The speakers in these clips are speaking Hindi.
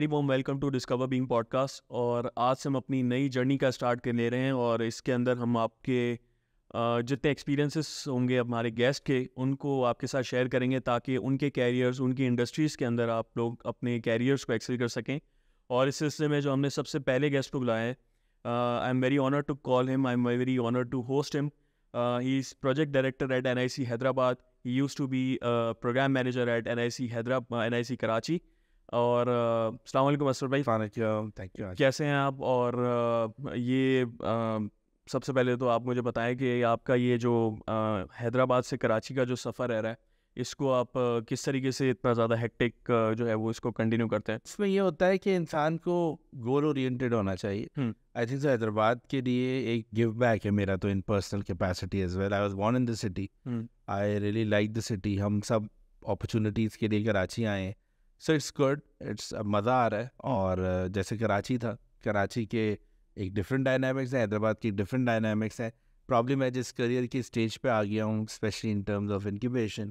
Very warm welcome to Discover Being podcast और आज से हम अपनी नई जर्नी का स्टार्ट कर ले रहे हैं और इसके अंदर हम आपके जितने एक्सपीरियंसेस होंगे हमारे गेस्ट के उनको आपके साथ शेयर करेंगे ताकि उनके कैरियर्स उनकी इंडस्ट्रीज़ के अंदर आप लोग अपने कैरियर्स को एक्सेल कर सकें और इस सिलसिले में जो हमने सबसे पहले गेस्ट को बुलाया है I am very honour to call him I am very honour to host him he is project director at N I C Hyderabad he used to be programme manager at N I C Hyderabad N I C Karachi और अलैक्म असर भाई थैंक यू हाँ कैसे हैं आप और ये सबसे पहले तो आप मुझे बताएं कि आपका ये जो हैदराबाद से कराची का जो सफ़र रह रहा है इसको आप किस तरीके से इतना ज़्यादा हेक्टिक जो है वो इसको कंटिन्यू करते हैं इसमें यह होता है कि इंसान को गोल ओरिएंटेड होना चाहिए आई थिंक हैदराबाद के लिए एक गिव बैक है मेरा तो in personal capacity as well I was born in the city I really like the city हम सब अपॉर्चुनिटीज़ के लिए कराची आए हैं सो इट्स गुड इट्स मज़ा आ रहा है और uh, जैसे कराची था कराची के एक डिफरेंट डायनामिक्स है हैदराबाद की डिफरेंट डायनामिक्स है प्रॉब्लम है जिस करियर की स्टेज पे आ गया हूँ specially in terms of incubation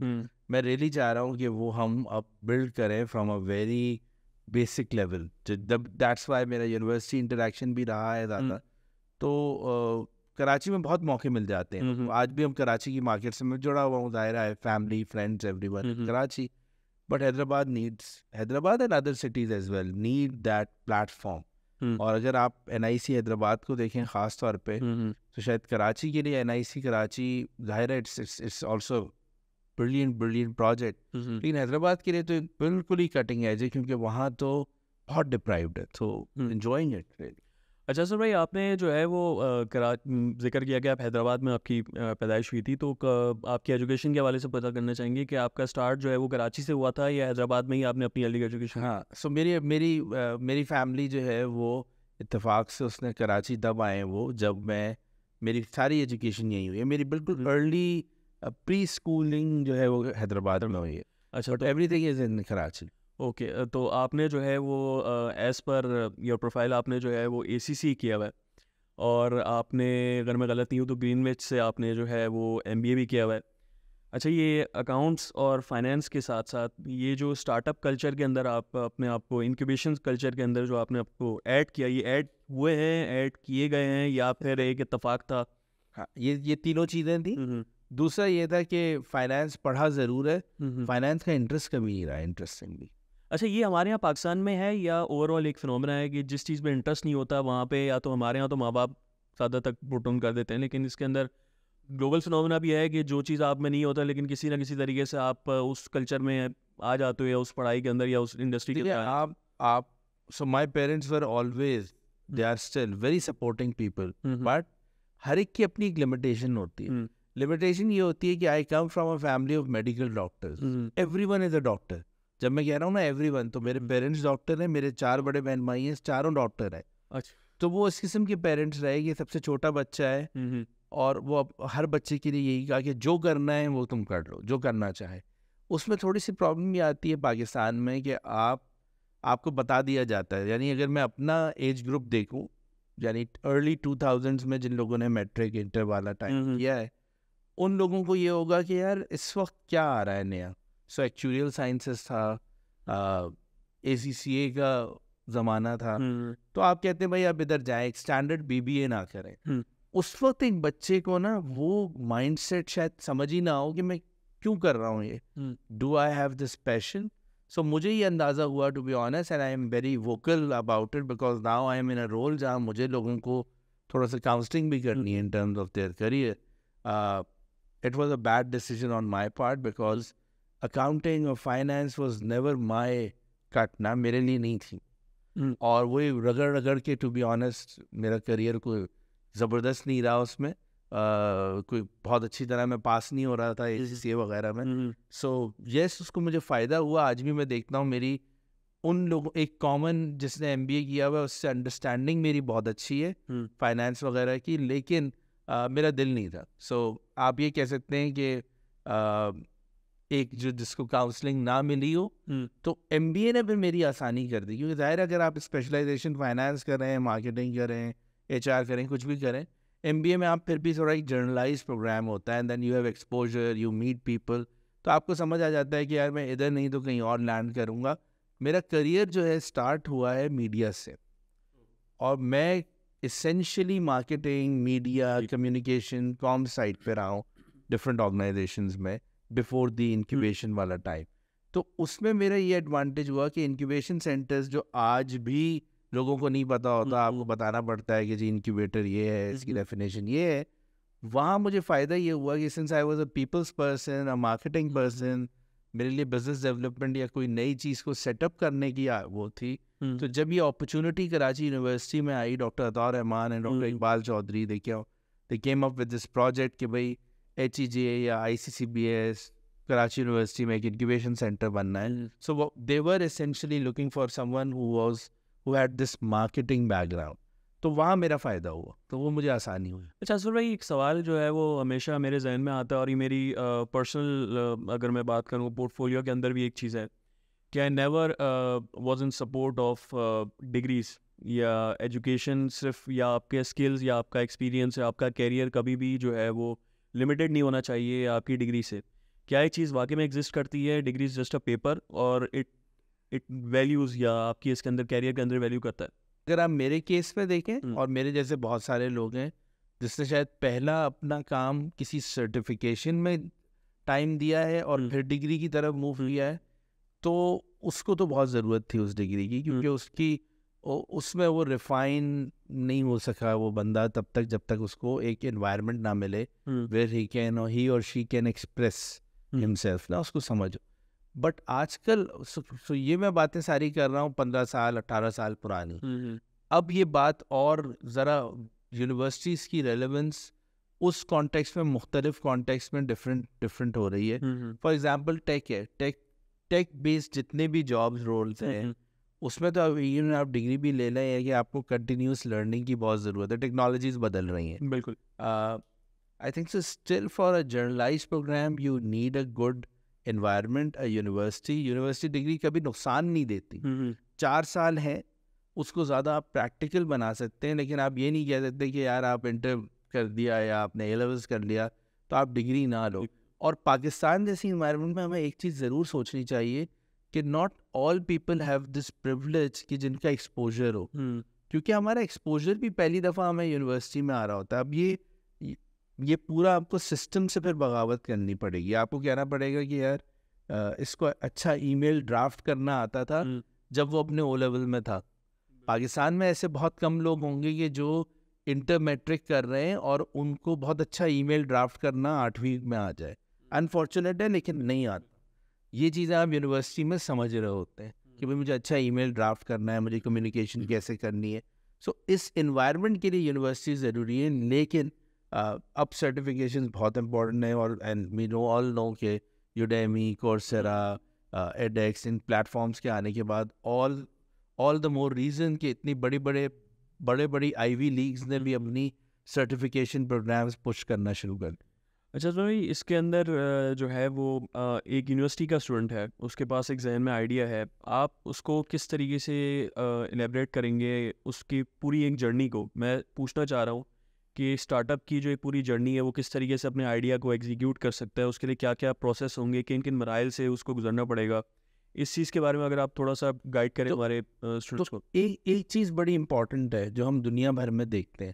मैं रियली चाह रहा हूँ कि वो हम अब बिल्ड करें from a very basic level that's why मेरा यूनिवर्सिटी इंटरेक्शन भी रहा है ज़्यादा तो uh, कराची में बहुत मौके मिल जाते हैं आज भी हम कराची की मार्केट से मैं जुड़ा हुआ हूँ ज़ाहिर है family friends every Karachi but Hyderabad needs Hyderabad and other cities as well need that platform और अगर आप एन हैदराबाद को देखें ख़ास तौर पे हम्म, हम्म। तो शायद कराची के लिए एन कराची जाहिर है it's it's it's brilliant brilliant project लेकिन हैदराबाद के लिए तो बिल्कुल ही कटिंग एज है क्योंकि वहाँ तो बहुत डिप्राइव्ड है तो इन्जॉइंग इट रियली अच्छा सर भाई आपने जो है वो करा जिक्र किया कि आप हैदराबाद में आपकी पैदाइश हुई थी तो आपकी एजुकेशन के हवाले से पता करना चाहेंगे कि आपका स्टार्ट जो है वो कराची से हुआ था या हैदराबाद में ही आपने अपनी अर्ली एजुकेशन हाँ सो मेरी मेरी मेरी फैमिली जो है वो इतफाक़ से उसने कराची तब आए वो जब मैं मेरी सारी एजुकेशन यहीं हुई है मेरी बिल्कुल हम्म। अर्ली प्री स्कूलिंग जो है वो हैदराबाद में हुई है अच्छा तो everything is in Karachi okay okay, तो आपने जो है वो एज़ पर योर प्रोफाइल आपने जो है वो ए किया हुआ है और आपने अगर मैं गलत नहीं हूँ तो ग्रीनविच से आपने जो है वो एम भी किया हुआ है अच्छा ये अकाउंट्स और फाइनेंस के साथ साथ ये जो स्टार्टअप कल्चर के अंदर आप अपने आप को इनक्यूबेशन कल्चर के अंदर जो आपने आपको ऐड किया ये ऐड हुए हैं ऐड किए गए हैं या फिर एक इतफाक़ था हाँ ये ये तीनों चीज़ें थी हम्म, हम्म। दूसरा ये था कि फाइनेंस पढ़ा ज़रूर है फाइनेंस हम्म, का इंटरेस्ट कभी नहीं रहा इंटरेस्टिंगली अच्छा ये हमारे यहाँ पाकिस्तान में है या ओवरऑल एक फिनोमेना है कि जिस चीज़ में इंटरेस्ट नहीं होता वहाँ पे या तो हमारे यहाँ तो माँ बाप ज्यादा तक प्रोटोन कर देते हैं लेकिन इसके अंदर ग्लोबल फिनोमेना भी है कि जो चीज़ आप में नहीं होता लेकिन किसी ना किसी तरीके से आप उस कल्चर में आ जाते हो या उस पढ़ाई के अंदर या उस इंडस्ट्री के आप आप so my parents were always they are still very supporting people but हर एक की अपनी एक लिमिटेशन होती है लिमिटेशन हम्म। ये होती है कि I come from a family of medical doctors every one is a doctor जब मैं कह रहा हूँ ना एवरी वन तो मेरे पेरेंट्स डॉक्टर हैं मेरे चार बड़े बहन भाई हैं चारों डॉक्टर हैं अच्छा तो वो इस किस्म के पेरेंट्स रहे ये सबसे छोटा बच्चा है हम्म, हम्म। और वो अब हर बच्चे के लिए यही कहा कि जो करना है वो तुम कर लो जो करना चाहे उसमें थोड़ी सी प्रॉब्लम ये आती है पाकिस्तान में कि आप आपको बता दिया जाता है यानी अगर मैं अपना एज ग्रुप देखूं यानी अर्ली टू थाउजेंड्स में जिन लोगों ने मैट्रिक इंटर वाला टाइम किया है उन लोगों को ये होगा कि यार इस वक्त क्या आ रहा है नया सो एक्चुअल साइंसेस था ए सी सी ए का ज़माना था हम्म। तो आप कहते हैं भाई आप इधर जाए स्टैंडर्ड बी बी ए ना करें हम्म। उस वक्त एक बच्चे को ना वो माइंड सेट शायद समझ ही ना हो कि मैं क्यों कर रहा हूँ ये do I have this passion so मुझे ये अंदाज़ा हुआ to be honest and I am very vocal about it because now I am in a role जहाँ मुझे लोगों को थोड़ा सा काउंसलिंग भी करनी है in terms of their career it was a bad decision on my part because accounting और finance was never my cut ना मेरे लिए नहीं थी hmm. और वही रगड़ रगड़ के टू बी ऑनेस्ट मेरा करियर कोई ज़बरदस्त नहीं रहा उसमें कोई बहुत अच्छी तरह मैं पास नहीं हो रहा था ए सी hmm. वगैरह में so mm. Yes so, yes, उसको मुझे फ़ायदा हुआ आज भी मैं देखता हूँ मेरी उन लोगों एक कॉमन जिसने एम किया हुआ है उससे अंडरस्टैंडिंग मेरी बहुत अच्छी है फाइनेंस hmm. वगैरह की लेकिन मेरा दिल नहीं था सो so, आप ये कह सकते हैं कि एक जो जिसको काउंसलिंग ना मिली हो हम्म। तो एम ने भी मेरी आसानी कर दी क्योंकि जाहिर अगर आप स्पेशलाइजेशन फाइनेंस कर रहे हैं मार्केटिंग कर रहे हैं एच करें कुछ भी करें एम में आप फिर भी थोड़ा एक जर्नलाइज प्रोग्राम होता है and then you have exposure you meet people तो आपको समझ आ जाता है कि यार मैं इधर नहीं तो कहीं और लैंड करूँगा मेरा करियर जो है स्टार्ट हुआ है मीडिया से और मैं essentially marketing media communication comm side पर रहा हूँ डिफरेंट ऑर्गेनाइजेशन में बिफोर द इंक्यूबेशन वाला टाइम तो उसमें मेरा ये एडवांटेज हुआ कि इंक्यूबेशन सेंटर्स जो आज भी लोगों को नहीं पता होता हम्म, हम्म। आपको बताना पड़ता है कि जी इंक्यूबेटर ये है हम्म, इसकी डेफिनेशन ये है वहाँ मुझे फ़ायदा ये हुआ कि since I was a people's person a marketing person मेरे लिए बिजनेस डेवलपमेंट या कोई नई चीज़ को सेटअप करने की वो थी तो जब ये अपॉर्चुनिटी कराची यूनिवर्सिटी में I doctor Atta ur Rahman and doctor Iqbal Chaudhry देखे they came up with this project कि भाई एच ई ए या I C C B S Karachi university में एक इंक्यूबेशन सेंटर बनना है so they're essentially looking for someone who was who had this marketing background तो वहाँ मेरा फ़ायदा हुआ तो वो मुझे आसानी हुई अच्छा असल भाई एक सवाल जो है वो हमेशा मेरे जहन में आता है और ये मेरी पर्सनल अगर मैं बात करूँ पोर्टफोलियो के अंदर भी एक चीज़ है कि I never was in support of degrees या एजुकेशन सिर्फ या आपके स्किल्स या आपका एक्सपीरियंस या आपका कैरियर कभी भी जो है वो लिमिटेड नहीं होना चाहिए आपकी डिग्री से क्या ये चीज़ वाकई में एग्जिस्ट करती है degree is just a paper और इट इट वैल्यूज़ या आपकी इसके अंदर कैरियर के अंदर वैल्यू करता है अगर आप मेरे केस में देखें हम्म। और मेरे जैसे बहुत सारे लोग हैं जिसने शायद पहला अपना काम किसी सर्टिफिकेशन में टाइम दिया है और हम्म। फिर डिग्री की तरफ मूव हम्म। लिया है तो उसको तो बहुत ज़रूरत थी उस डिग्री की क्योंकि उसकी उसमें वो रिफाइन नहीं हो सका वो बंदा तब तक जब तक उसको एक एनवायरनमेंट ना मिले वेर ही कैन और ही और शी कैन एक्सप्रेस हिमसेल्फ ना उसको समझो बट आजकल सो, ये मैं बातें सारी कर रहा हूँ पंद्रह साल अट्ठारह साल पुरानी हम्म, हम्म। अब ये बात और ज़रा यूनिवर्सिटीज़ की रेलेवेंस उस कॉन्टेक्स्ट में मुख्तलिफ कॉन्टेक्स्ट में डिफरेंट डिफरेंट हो रही है फॉर एग्जाम्पल टेक है टेक टेक बेस्ड जितने भी जॉब्स रोल्स हैं हम्म, उसमें तो अब इवन आप डिग्री भी ले लें कि आपको कंटिन्यूस लर्निंग की बहुत ज़रूरत है टेक्नोलॉजीज बदल रही हैं बिल्कुल I think so still for a generalised programme you need a good environment a university university degree कभी नुकसान नहीं देती mm-hmm. चार साल है उसको ज़्यादा आप प्रैक्टिकल बना सकते हैं लेकिन आप ये नहीं कह सकते कि यार आप इंटर कर दिया या आपने एलेवल्स कर लिया तो आप डिग्री ना लो और पाकिस्तान जैसी इन्वायरमेंट में हमें एक चीज़ ज़रूर सोचनी चाहिए कि not all people have this privilege कि जिनका एक्सपोजर हो हम्म। क्योंकि हमारा एक्सपोजर भी पहली दफ़ा हमें यूनिवर्सिटी में आ रहा होता है अब ये ये पूरा आपको सिस्टम से फिर बगावत करनी पड़ेगी आपको कहना पड़ेगा कि यार इसको अच्छा ईमेल ड्राफ्ट करना आता था हम्म। जब वो अपने ओ लेवल में था पाकिस्तान में ऐसे बहुत कम लोग होंगे कि जो इंटर मैट्रिक कर रहे हैं और उनको बहुत अच्छा ईमेल ड्राफ्ट करना आठवीं में आ जाए अनफॉर्चुनेट हम्म। है लेकिन नहीं आता ये चीज़ें आप यूनिवर्सिटी में समझ रहे होते हैं कि हम्म। भाई मुझे अच्छा ई ड्राफ्ट करना है मुझे कम्युनिकेशन हम्म। कैसे करनी है सो so, इस इन्वायरमेंट के लिए यूनिवर्सिटी ज़रूरी है लेकिन अब सर्टिफिकेशन बहुत इंपॉर्टेंट है और and we know all know के यूडेमी कोर्सरा एडेक्स इन प्लेटफॉर्म्स के आने के बाद all all the more reason कि इतनी बड़ी बड़े बड़े बड़ी आईवी लीग्स ने भी अपनी सर्टिफिकेशन प्रोग्राम्स पुश करना शुरू कर अच्छा तो भाई इसके अंदर जो है वो एक यूनिवर्सिटी का स्टूडेंट है उसके पास एक जहन में आइडिया है आप उसको किस तरीके से एलेबरेट करेंगे उसकी पूरी एक जर्नी को मैं पूछना चाह रहा हूँ कि स्टार्टअप की जो एक पूरी जर्नी है वो किस तरीके से अपने आइडिया को एग्जीक्यूट कर सकता है उसके लिए क्या क्या प्रोसेस होंगे किन किन मराइल से उसको गुजरना पड़ेगा इस चीज़ के बारे में अगर आप थोड़ा सा गाइड करें तो, हमारे स्टूडेंट्स तो को एक एक चीज़ बड़ी इंपॉर्टेंट है जो हम दुनिया भर में देखते हैं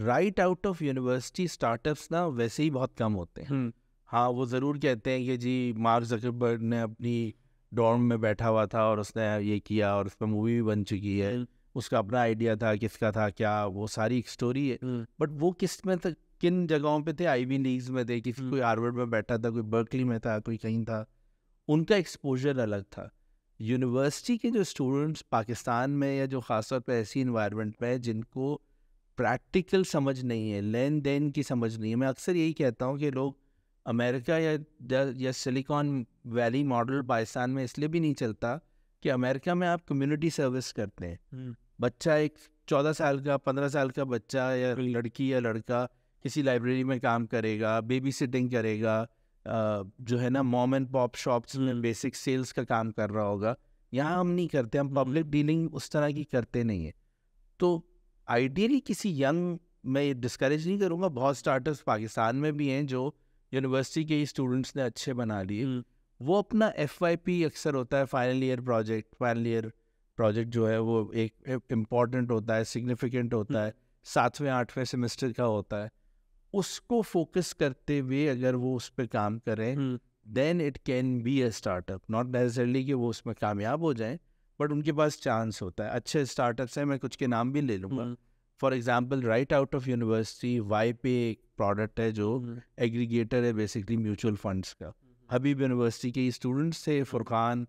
right out of university startups ना वैसे ही बहुत कम होते हैं हम्म। हाँ वो ज़रूर कहते हैं कि जी मार्क जकरबर्ग ने अपनी डॉर्म में बैठा हुआ था और उसने ये किया और उस पर मूवी भी बन चुकी है हम्म। उसका अपना आइडिया था किसका था क्या वो सारी एक स्टोरी है बट हम्म। वो किस में था किन जगहों पे थे आई वी लीग्स में थे किसी कोई हार्वर्ड में बैठा था कोई बर्कली में था कोई कहीं था उनका एक्सपोजर अलग था यूनिवर्सिटी के जो स्टूडेंट्स पाकिस्तान में या जो ख़ासतौर पर ऐसी इन्वायरमेंट में जिनको प्रैक्टिकल समझ नहीं है लेन देन की समझ नहीं है मैं अक्सर यही कहता हूँ कि लोग अमेरिका या या सिलिकॉन वैली मॉडल पाकिस्तान में इसलिए भी नहीं चलता कि अमेरिका में आप कम्युनिटी सर्विस करते हैं बच्चा एक चौदह साल का पंद्रह साल का बच्चा या लड़की या लड़का किसी लाइब्रेरी में काम करेगा बेबी सिटिंग करेगा जो है ना मॉम एंड पॉप शॉप्स में बेसिक सेल्स का काम कर रहा होगा यहाँ हम नहीं करते हम पब्लिक डीलिंग उस तरह की करते नहीं है तो आइडियली किसी यंग मैं ये डिस्करेज नहीं करूँगा बहुत स्टार्टअप्स पाकिस्तान में भी हैं जो यूनिवर्सिटी के ही स्टूडेंट्स ने अच्छे बना लिए वो अपना एफ अक्सर होता है final year project final year project जो है वो एक इम्पॉर्टेंट होता है सिग्निफिकेंट होता है सातवें आठवें सेमेस्टर का होता है उसको फोकस करते हुए अगर वो उस पर काम करें then it can be a startup not necessarily कि वो उसमें कामयाब हो जाएं बट उनके पास चांस होता है अच्छे स्टार्टअप्स हैं मैं कुछ के नाम भी ले लूँगा hmm. For example right out of university वाई पे एक प्रोडक्ट है जो एग्रीगेटर हम्म। है बेसिकली म्यूचुअल फंड्स का हबीब हम्म। यूनिवर्सिटी के स्टूडेंट्स थे फुरखान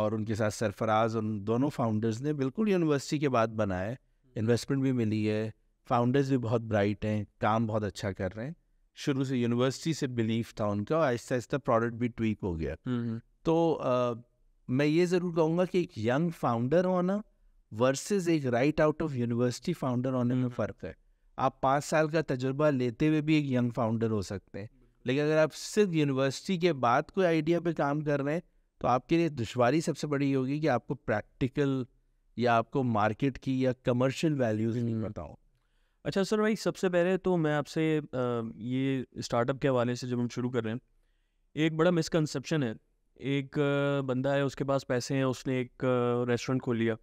और उनके साथ सरफराज उन दोनों फाउंडर्स ने बिल्कुल यूनिवर्सिटी के बाद बनाए इन्वेस्टमेंट भी मिली है फाउंडर्स भी बहुत ब्राइट हैं काम बहुत अच्छा कर रहे हैं शुरू से यूनिवर्सिटी से बिलीफ था उनका और आहिस्ता आहिस्ता प्रोडक्ट भी ट्वीक हो गया तो मैं ये ज़रूर कहूँगा कि एक यंग फाउंडर होना वर्सेस एक right out of university founder होने में हम्म। फ़र्क है आप पाँच साल का तजुर्बा लेते हुए भी एक यंग फाउंडर हो सकते हैं लेकिन अगर आप सिर्फ यूनिवर्सिटी के बाद कोई आइडिया पे काम कर रहे हैं तो आपके लिए दुशारी सबसे बड़ी होगी कि आपको प्रैक्टिकल या आपको मार्केट की या कमर्शियल वैल्यूज नहीं बताओ अच्छा सर भाई सबसे पहले तो मैं आपसे ये स्टार्टअप के हवाले से जब हम शुरू कर रहे हैं एक बड़ा मिसकनसप्शन है एक बंदा है उसके पास पैसे हैं उसने एक रेस्टोरेंट खोल लिया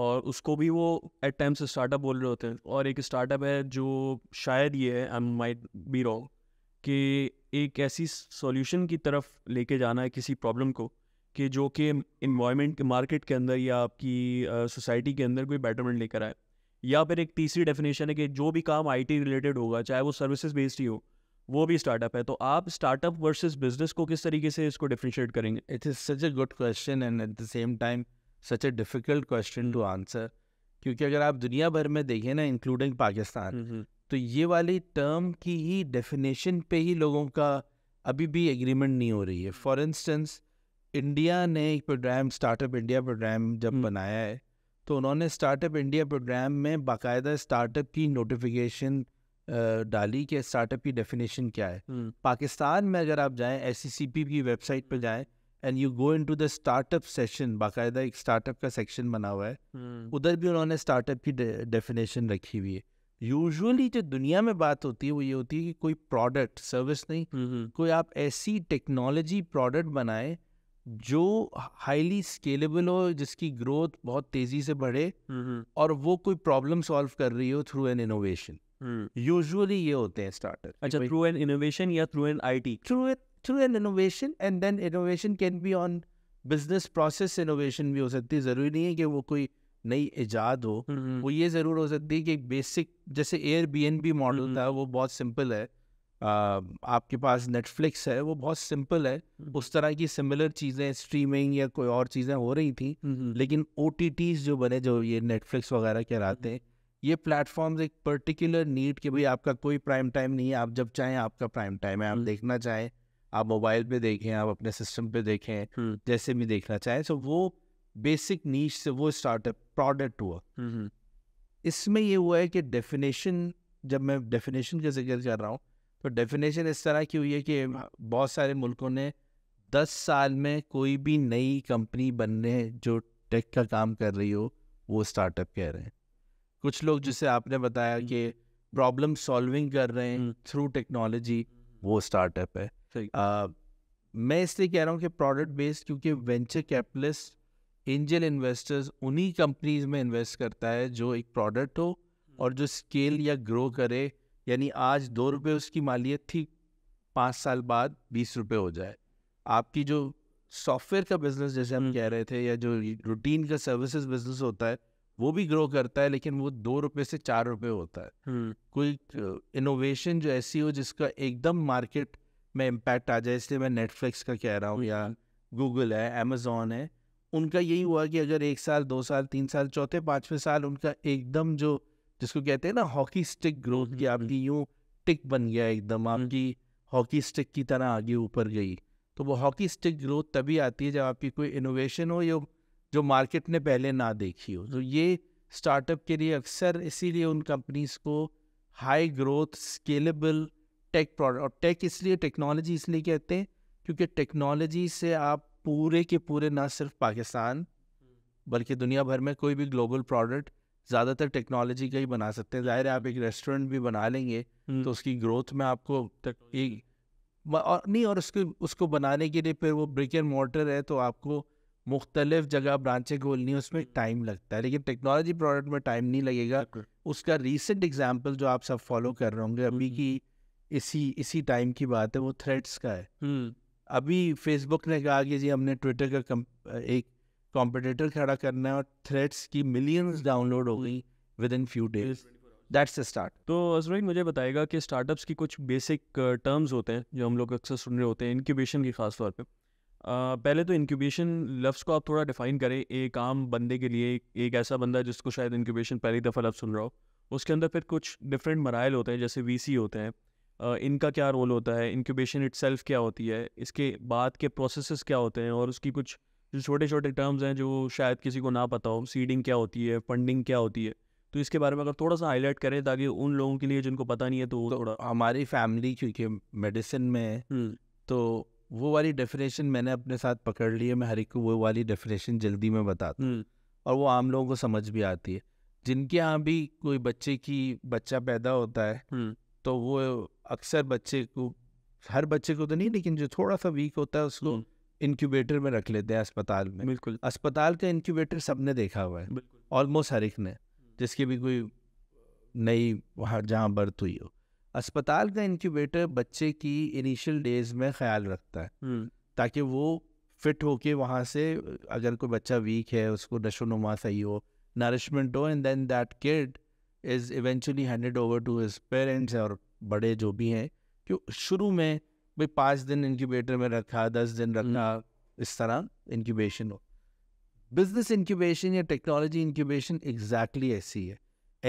और उसको भी वो एट टाइम से स्टार्टअप बोल रहे होते हैं और एक स्टार्टअप है जो शायद ये है आई माइट बी रॉन्ग कि एक ऐसी सॉल्यूशन की तरफ लेके जाना है किसी प्रॉब्लम को कि जो कि इन्वायरमेंट के मार्केट के अंदर या आपकी सोसाइटी के अंदर कोई बेटरमेंट लेकर आए या फिर एक तीसरी डेफिनेशन है कि जो भी काम आईटी रिलेटेड होगा चाहे वो सर्विसेज बेस्ड ही हो वो भी स्टार्टअप है तो आप स्टार्टअप वर्सेस बिजनेस को किस तरीके से इसको डिफ्रेंशिएट करेंगे it is such a good question and at the same time such a difficult question to answer क्योंकि अगर आप दुनिया भर में देखें ना इंक्लूडिंग पाकिस्तान हम्म, हम्म। तो ये वाली टर्म की ही डेफिनेशन पे ही लोगों का अभी भी एग्रीमेंट नहीं हो रही है फॉर इंस्टेंस इंडिया ने एक प्रोग्राम स्टार्टअप इंडिया प्रोग्राम जब हम्म। बनाया है तो उन्होंने स्टार्टअप इंडिया प्रोग्राम में बाकायदा स्टार्टअप की नोटिफिकेशन डाली कि स्टार्टअप की डेफिनेशन क्या है पाकिस्तान में अगर आप जाएं एस e की वेबसाइट पर जाएं and you go into the startup session बाकायदा एक स्टार्टअप का सेक्शन बना हुआ है उधर भी उन्होंने स्टार्टअप की डेफिनेशन रखी हुई है यूजुअली जो दुनिया में बात होती है वो ये होती है कि कोई प्रोडक्ट सर्विस नहीं कोई आप ऐसी टेक्नोलॉजी प्रोडक्ट बनाए जो हाईली स्केलेबल हो जिसकी ग्रोथ बहुत तेजी से बढ़े और वो कोई प्रॉब्लम सॉल्व कर रही हो through an innovation usually hmm. ये होते हैं स्टार्टअप अच्छा थ्रू एन इनोवेशन या through an IT through through an innovation and then innovation can be on business process innovation भी हो सकती है जरूरी नहीं है कि वो कोई नई ईजाद हो हम्म, हम्म। वो ये जरूर हो सकती है कि बेसिक जैसे Airbnb model था वो बहुत सिंपल है आपके पास नेटफ्लिक्स है वो बहुत सिंपल है उस तरह की सिमिलर चीज़ें स्ट्रीमिंग या कोई और चीज़ें हो रही थी लेकिन ओ जो बने जो ये नेटफ्लिक्स वगैरह कहलाते हैं ये प्लेटफॉर्म एक पर्टिकुलर नीड कि भाई आपका कोई प्राइम टाइम नहीं है आप जब चाहें आपका प्राइम टाइम है आप देखना चाहें आप मोबाइल पे देखें आप अपने सिस्टम पे देखें जैसे भी देखना चाहें सो वो बेसिक नीच से वो स्टार्टअप प्रोडक्ट हुआ इसमें ये हुआ है कि डेफिनेशन जब मैं डेफिनेशन का जिक्र कर रहा हूँ तो डेफिनेशन इस तरह की हुई है कि बहुत सारे मुल्कों ने दस साल में कोई भी नई कंपनी बनने जो टेक का काम कर रही हो वो स्टार्टअप कह रहे हैं कुछ लोग हम्म। जिसे आपने बताया हम्म। कि प्रॉब्लम सॉल्विंग कर रहे हैं थ्रू हम्म। टेक्नोलॉजी वो स्टार्टअप है uh, मैं इसलिए कह रहा हूँ कि प्रोडक्ट बेस्ड क्योंकि वेंचर कैपिटलिस्ट एंजल इन्वेस्टर्स उन्हीं कंपनीज में इन्वेस्ट करता है जो एक प्रोडक्ट हो और जो स्केल या ग्रो करे यानी आज दो रुपये उसकी मालियत थी पाँच साल बाद बीस रुपये हो जाए आपकी जो सॉफ्टवेयर का बिजनेस जैसे हम कह रहे थे या जो रूटीन का सर्विसेज बिजनेस होता है वो भी ग्रो करता है लेकिन वो दो रुपए से चार रुपए होता है कोई इनोवेशन जो ऐसी हो जिसका एकदम मार्केट में इम्पैक्ट आ जाए इसलिए मैं नेटफ्लिक्स का कह रहा हूँ या गूगल है अमेजोन है उनका यही हुआ कि अगर एक साल दो साल तीन साल चौथे पाँचवें साल उनका एकदम जो जिसको कहते हैं ना हॉकी स्टिक ग्रोथ की आपकी यूँ टिक बन गया एकदम आपकी हॉकी स्टिक की तरह आगे ऊपर गई तो वो हॉकी स्टिक ग्रोथ तभी आती है जब आपकी कोई इनोवेशन हो या जो मार्केट ने पहले ना देखी हो तो ये स्टार्टअप के लिए अक्सर इसीलिए उन कंपनीज को high growth scalable tech product और टेक इसलिए टेक्नोलॉजी इसलिए कहते हैं क्योंकि टेक्नोलॉजी से आप पूरे के पूरे ना सिर्फ पाकिस्तान बल्कि दुनिया भर में कोई भी ग्लोबल प्रोडक्ट ज़्यादातर टेक्नोलॉजी का ही बना सकते हैं ज़ाहिर है आप एक रेस्टोरेंट भी बना लेंगे तो उसकी ग्रोथ में आपको एक और नहीं और उसको उसको बनाने के लिए फिर वो ब्रिक एंड मोटर है तो आपको मुख्तलिफ जगह ब्रांचें खोलनी है उसमें टाइम हम्म। लगता है लेकिन टेक्नोलॉजी प्रोडक्ट में टाइम नहीं लगेगा उसका रिसेंट एग्जाम्पल जो आप सब फॉलो कर रहे होंगे अभी हम्म, की हम्म। इसी इसी टाइम की बात है वो थ्रेड्स का है अभी फेसबुक ने कहा कि जी हमने ट्विटर का कम, एक कॉम्पिटिटर खड़ा करना है और थ्रेड्स की मिलियंस डाउनलोड हो गई within few days that's start तो असरइन मुझे बताएगा कि स्टार्टअप्स की कुछ बेसिक टर्म्स uh, होते हैं जो हम लोग अक्सर सुन रहे होते हैं इनक्यूबेशन की खास तौर पर पहले तो इंक्यूबेशन लफ्ज़ को आप थोड़ा डिफाइन करें एक आम बंदे के लिए एक ऐसा बंदा जिसको शायद इंक्यूबेशन पहली दफ़ा लफ्ज़ सुन रहा हो उसके अंदर फिर कुछ डिफरेंट मराइल होते हैं जैसे वी होते हैं इनका क्या रोल होता है इंक्यूबेशन इट क्या होती है इसके बाद के प्रोसेस क्या होते हैं और उसकी कुछ जो छोटे छोटे टर्म्स हैं जो शायद किसी को ना पता हो सीडिंग क्या होती है फंडिंग क्या होती है तो इसके बारे में अगर थोड़ा सा हाईलाइट करें ताकि उन लोगों के लिए जिनको पता नहीं है तो, तो थोड़ा हमारी फैमिली क्योंकि मेडिसिन में है तो वो वाली डेफिनेशन मैंने अपने साथ पकड़ ली है मैं हर एक को वो वाली डेफिनेशन जल्दी में बताता हूँ हम्म। और वो आम लोगों को समझ भी आती है जिनके यहाँ भी कोई बच्चे की बच्चा पैदा होता है हम्म। तो वो अक्सर बच्चे को हर बच्चे को तो नहीं लेकिन जो थोड़ा सा वीक होता है उसको इंक्यूबेटर हम्म। में रख लेते हैं अस्पताल में बिल्कुल अस्पताल का इंक्यूबेटर सबने देखा हुआ है ऑलमोस्ट हर एक ने जिसकी भी कोई नई वहाँ जहाँ बर्थ हुई हो अस्पताल का इंक्यूबेटर बच्चे की इनिशियल डेज में ख्याल रखता है हम्म। ताकि वो फिट होके वहाँ से अगर कोई बच्चा वीक है उसको नुमा सही हो नरिशमेंट हो and then that kid is eventually handed over to his parents और बड़े जो भी हैं कि शुरू में भाई पाँच दिन इंक्यूबेटर में रखा दस दिन हम्म। रखा इस तरह इंक्यूबेशन हो बिजनेस इंक्यूबेशन या टेक्नोलॉजी इंक्यूबेशन एग्जैक्टली ऐसी है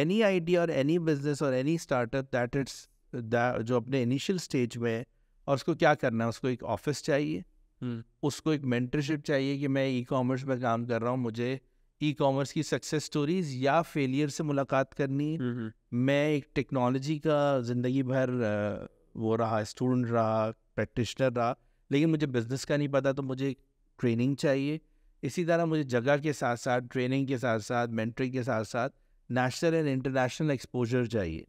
एनी आइडिया और एनी बिजनेस और एनी स्टार्टअप दैट इट्स जो अपने इनिशियल स्टेज में और उसको क्या करना है उसको एक ऑफिस चाहिए हम्म। उसको एक मेंटरशिप चाहिए कि मैं ई कॉमर्स में काम कर रहा हूँ मुझे ई कॉमर्स की सक्सेस स्टोरीज या फेलियर से मुलाकात करनी हम्म, हम्म। मैं एक टेक्नोलॉजी का ज़िंदगी भर वो रहा स्टूडेंट रहा प्रैक्टिशनर रहा लेकिन मुझे बिज़नेस का नहीं पता तो मुझे ट्रेनिंग चाहिए इसी तरह मुझे जगह के साथ साथ ट्रेनिंग के साथ साथ मेंटरिंग के साथ साथ नेशनल एंड इंटरनेशनल एक्सपोजर चाहिए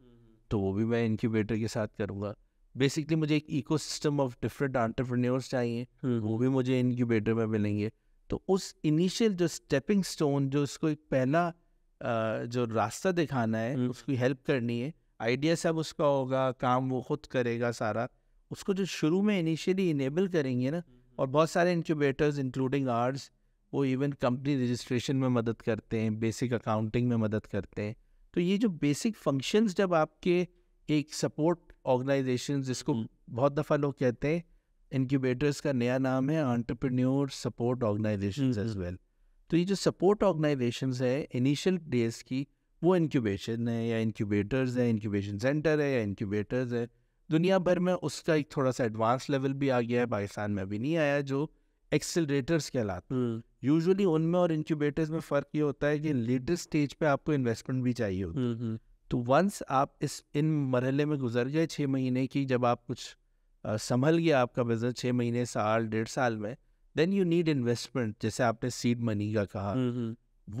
तो वो भी मैं इनक्यूबेटर के साथ करूँगा बेसिकली मुझे एक ecosystem of different entrepreneurs चाहिए हम्म, वो हम्म। भी मुझे इनक्यूबेटर में मिलेंगे तो उस इनिशियल जो स्टेपिंग स्टोन जो उसको एक पहला जो रास्ता दिखाना है हम्म। उसकी हेल्प करनी है आइडिया सब उसका होगा काम वो खुद करेगा सारा उसको जो शुरू में इनिशियली इनेबल करेंगे ना और बहुत सारे इंक्यूबेटर्स इंक्लूडिंग आर्ट्स वो इवन कंपनी रजिस्ट्रेशन में मदद करते हैं बेसिक अकाउंटिंग में मदद करते हैं तो ये जो बेसिक फंक्शंस जब आपके एक सपोर्ट ऑर्गेनाइजेशन जिसको हम्म। बहुत दफ़ा लोग कहते हैं इनक्यूबेटर्स का नया नाम है entrepreneur support organisation as well तो ये जो सपोर्ट ऑर्गेनाइजेशन है इनिशियल डेज की वो इनक्यूबेशन है या इनक्यूबेटर्स है इनक्यूबेशन सेंटर है या इनक्यूबेटर्स है दुनिया भर में उसका एक थोड़ा सा एडवांस लेवल भी आ गया है हम्म। पाकिस्तान में अभी नहीं आया जो एक्सेलरेटर्स कहलाते हैं यूजुअली हम्म। उनमें और इंक्यूबेटर्स में फर्क ये होता है कि लेटर स्टेज पे आपको इन्वेस्टमेंट भी चाहिए होगी हम्म, हम्म। तो वंस आप इस इन मरहले में गुजर गए छः महीने की जब आप कुछ संभल गया आपका बिजनेस छः महीने साल डेढ़ साल में देन यू नीड इन्वेस्टमेंट जैसे आपने सीड मनी का कहा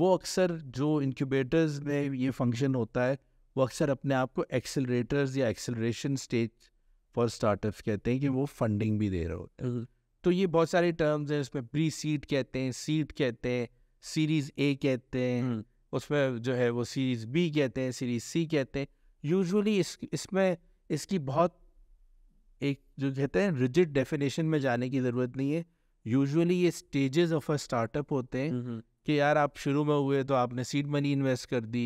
वो अक्सर जो इंक्यूबेटर्स में ये फंक्शन होता है वो अक्सर अपने आप को एक्सेलरेटर्स या एक्सेलरेशन स्टेज फॉर स्टार्टअप्स कहते हैं कि वो फंडिंग भी दे रहे होते हैं तो ये बहुत सारे टर्म्स हैं उसमें प्री सीट कहते हैं सीट कहते हैं सीरीज ए कहते हैं हम्म। उसमें जो है वो सीरीज बी कहते हैं सीरीज सी कहते हैं यूजुअली इस इसमें इसकी बहुत एक जो कहते हैं रिजिड डेफिनेशन में जाने की ज़रूरत नहीं है यूजुअली ये स्टेजेस ऑफ अ स्टार्टअप होते हैं हम्म, हम्म। कि यार आप शुरू में हुए तो आपने सीड मनी इन्वेस्ट कर दी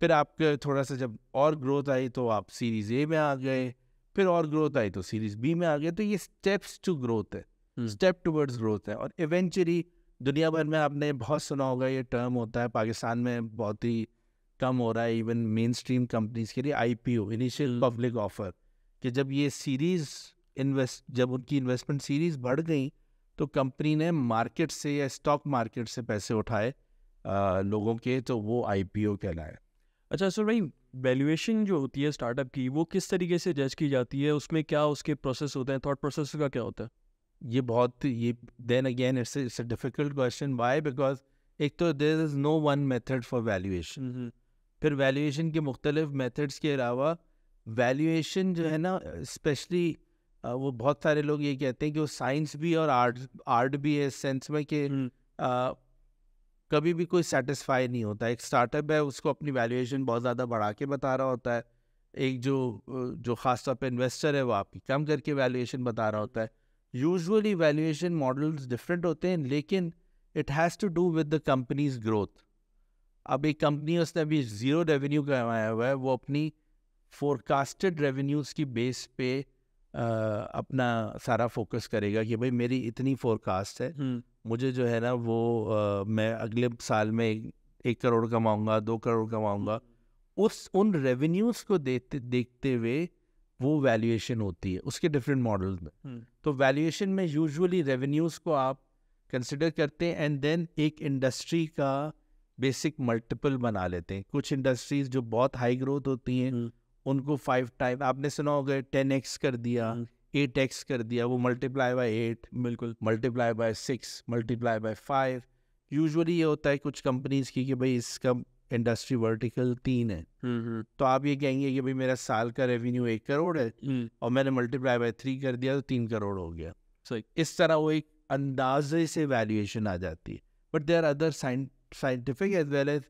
फिर आपके थोड़ा सा जब और ग्रोथ आई तो आप सीरीज़ ए में आ गए फिर और ग्रोथ आई तो सीरीज़ बी में आ गए तो ये स्टेप्स टू ग्रोथ है स्टेप टूवर्ड्स ग्रोथ है और इवेंचुअली दुनिया भर में आपने बहुत सुना होगा ये टर्म होता है पाकिस्तान में बहुत ही कम हो रहा है इवन मेन स्ट्रीम कंपनीज के लिए I P O initial public offer कि जब ये सीरीज़ इन्वेस्ट जब उनकी इन्वेस्टमेंट सीरीज़ बढ़ गई तो कंपनी ने मार्केट से या स्टॉक मार्केट से पैसे उठाए लोगों के तो वो आई पी ओ कहलाए अच्छा सर भाई वैल्यूएशन जो होती है स्टार्टअप की वो किस तरीके से जज की जाती है उसमें क्या उसके प्रोसेस होते हैं थॉट प्रोसेस का क्या होता है ये बहुत ये then again it's it's a difficult question why because एक तो there is no one method for valuation फिर वैल्यूएशन के मुख्तलिफ मेथड्स के अलावा वैल्यूएशन जो है ना स्पेशली वो बहुत सारे लोग ये कहते हैं कि वो साइंस भी और आर्ट आर्ट भी है सेंस में कि हम्म। कभी भी कोई सेटिस्फाई नहीं होता एक स्टार्टअप है उसको अपनी वैल्यूएशन बहुत ज़्यादा बढ़ा के बता रहा होता है एक जो जो ख़ासतौर पर इन्वेस्टर है वो आपकी कम करके वैल्यूएशन बता रहा होता है यूजुअली वैल्यूएशन मॉडल्स डिफरेंट होते हैं लेकिन it has to do with the company's growth अब एक कंपनी उसने अभी ज़ीरो रेवेन्यू कमाया हुआ है वो अपनी फोरकास्टेड रेवेन्यूज़ की बेस पे आ, अपना सारा फोकस करेगा कि भाई मेरी इतनी फोरकास्ट है हम्म। मुझे जो है ना वो आ, मैं अगले साल में एक, एक करोड़ कमाऊंगा दो करोड़ कमाऊंगा हम्म। उस उन रेवेन्यूज़ को देखते देखते हुए वो वैल्यूएशन होती है उसके डिफरेंट मॉडल में हम्म। तो वैल्यूएशन में यूजुअली रेवेन्यूज को आप कंसिडर करते हैं एंड देन एक इंडस्ट्री का बेसिक मल्टीपल बना लेते हैं कुछ इंडस्ट्रीज जो बहुत हाई ग्रोथ होती हैं हम्म। उनको फाइव टाइम आपने सुना होगा टेन एक्स कर दिया एट हम्म। एक्स कर दिया वो मल्टीप्लाई बाय एट बिल्कुल multiply by six multiply by five usually ये होता है कुछ कंपनीज की कि भाई इसका इंडस्ट्री वर्टिकल तीन है तो आप ये कहेंगे कि भाई मेरा साल का रेवेन्यू एक करोड़ है और मैंने मल्टीप्लाई बाय थ्री कर दिया तो तीन करोड़ हो गया सही इस तरह वो एक अंदाजे से वैल्यूएशन आ जाती है but they are other scientific as well as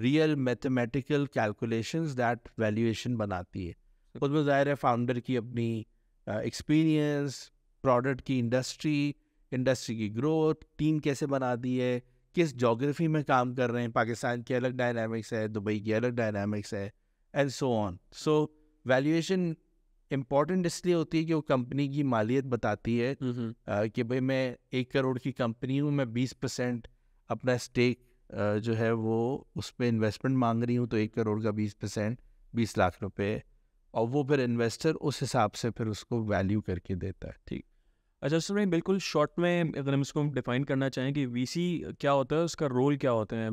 real mathematical calculation that valuation बनाती है उसमें जाहिर है फाउंडर की अपनी एक्सपीरियंस प्रोडक्ट की इंडस्ट्री इंडस्ट्री की ग्रोथ टीम कैसे बना दी है किस जोग्राफी में काम कर रहे हैं पाकिस्तान की अलग डायनामिक्स है दुबई की अलग डायनामिक्स है and so on so valuation important इसलिए होती है कि वो कंपनी की मालियत बताती है आ, कि भाई मैं एक करोड़ की कंपनी हूँ मैं बीस परसेंट अपना स्टेक जो है वो उस पर इन्वेस्टमेंट मांग रही हूँ तो एक करोड़ का बीस परसेंट बीस लाख रुपए और वो फिर इन्वेस्टर उस हिसाब से फिर उसको वैल्यू करके देता है ठीक अच्छा सर मैं बिल्कुल शॉर्ट में अगर हम इसको डिफाइन करना चाहें कि वीसी क्या होता है उसका रोल क्या होता है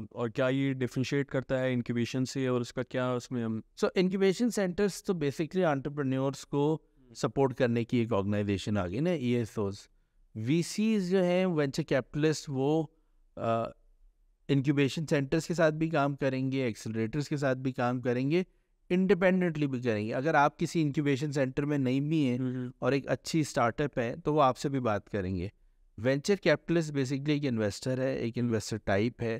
और क्या ये डिफ्रेंशिएट करता है इंक्यूबेशन से और उसका क्या उसमें हम सो इंक्यूबेशन सेंटर्स तो बेसिकली आंट्रप्रन्योर्स को सपोर्ट हम्म। करने की एक ऑर्गेनाइजेशन आ गई ना ई एस ओज वी जो हैं वेंचर कैपिटलिस्ट वो इंक्यूबेशन uh, सेंटर्स के साथ भी काम करेंगे एक्सेलरेटर्स के साथ भी काम करेंगे इंडिपेंडेंटली भी करेंगी अगर आप किसी इंक्यूबेशन सेंटर में नहीं भी हैं और एक अच्छी स्टार्टअप है तो वो आपसे भी बात करेंगे वेंचर कैपिटलिस्ट बेसिकली एक इन्वेस्टर है एक इन्वेस्टर टाइप है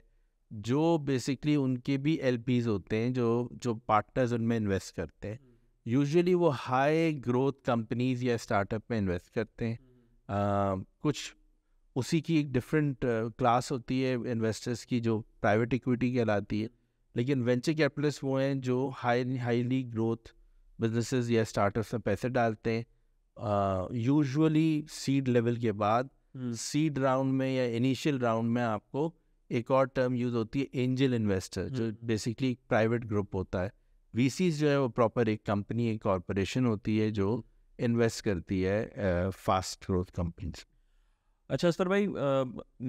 जो बेसिकली उनके भी एल होते हैं जो जो पार्टनर्स उनमें इन्वेस्ट करते हैं यूजुअली वो हाई ग्रोथ कंपनीज या स्टार्टअप में इन्वेस्ट करते हैं कुछ उसी की एक डिफरेंट क्लास होती है इन्वेस्टर्स की जो प्राइवेट इक्विटी कहलाती है लेकिन वेंचर कैपिटलिस्ट वो हैं जो हाई हाईली ग्रोथ बिजनेस या स्टार्टअप्स में पैसे डालते हैं यूजुअली सीड लेवल के बाद हम्म। सीड राउंड में या इनिशियल राउंड में आपको एक और टर्म यूज़ होती है एंजल इन्वेस्टर जो हम्म। बेसिकली प्राइवेट ग्रुप होता है वी जो है वो प्रॉपर एक कंपनी एक कॉरपोरेशन होती है जो इन्वेस्ट करती है फास्ट ग्रोथ कंपनीज अच्छा अस्तर भाई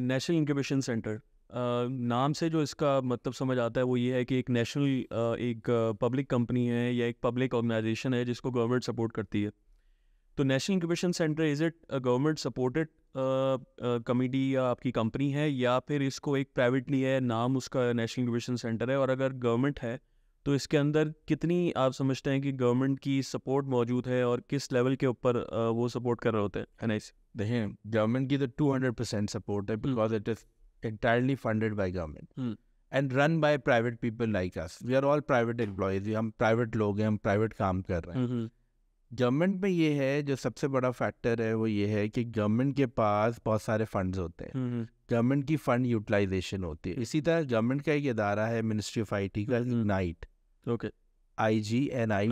नेशनल इंक्यूबेशन सेंटर नाम से जो इसका मतलब समझ आता है वो ये है कि एक नेशनल एक पब्लिक कंपनी है या एक पब्लिक ऑर्गेनाइजेशन है जिसको गवर्नमेंट सपोर्ट करती है तो national incubation centre is it government supported committee या आपकी कंपनी है या फिर इसको एक प्राइवेटली है नाम उसका नेशनल इंक्यूबेशन सेंटर है और अगर गवर्नमेंट है तो इसके अंदर कितनी आप समझते हैं कि गवर्नमेंट की सपोर्ट मौजूद है और किस लेवल के ऊपर वो सपोर्ट कर रहे होते हैं देखें गवर्नमेंट की तो टू हंड्रेड परसेंट सपोर्ट है because it is entirely funded by government and run by private people like us we are all private employees हम प्राइवेट लोग हैं हम प्राइवेट काम कर रहे हैं गवर्नमेंट हम्म, हम्म। में ये है जो सबसे बड़ा फैक्टर है वो ये है कि गवर्नमेंट के पास बहुत सारे फंड्स होते हैं गवर्नमेंट हम्म, की फंड यूटिलाइजेशन होती है इसी तरह गवर्नमेंट का एक इदारा है मिनिस्ट्री ऑफ आई टी का ignite okay I G N I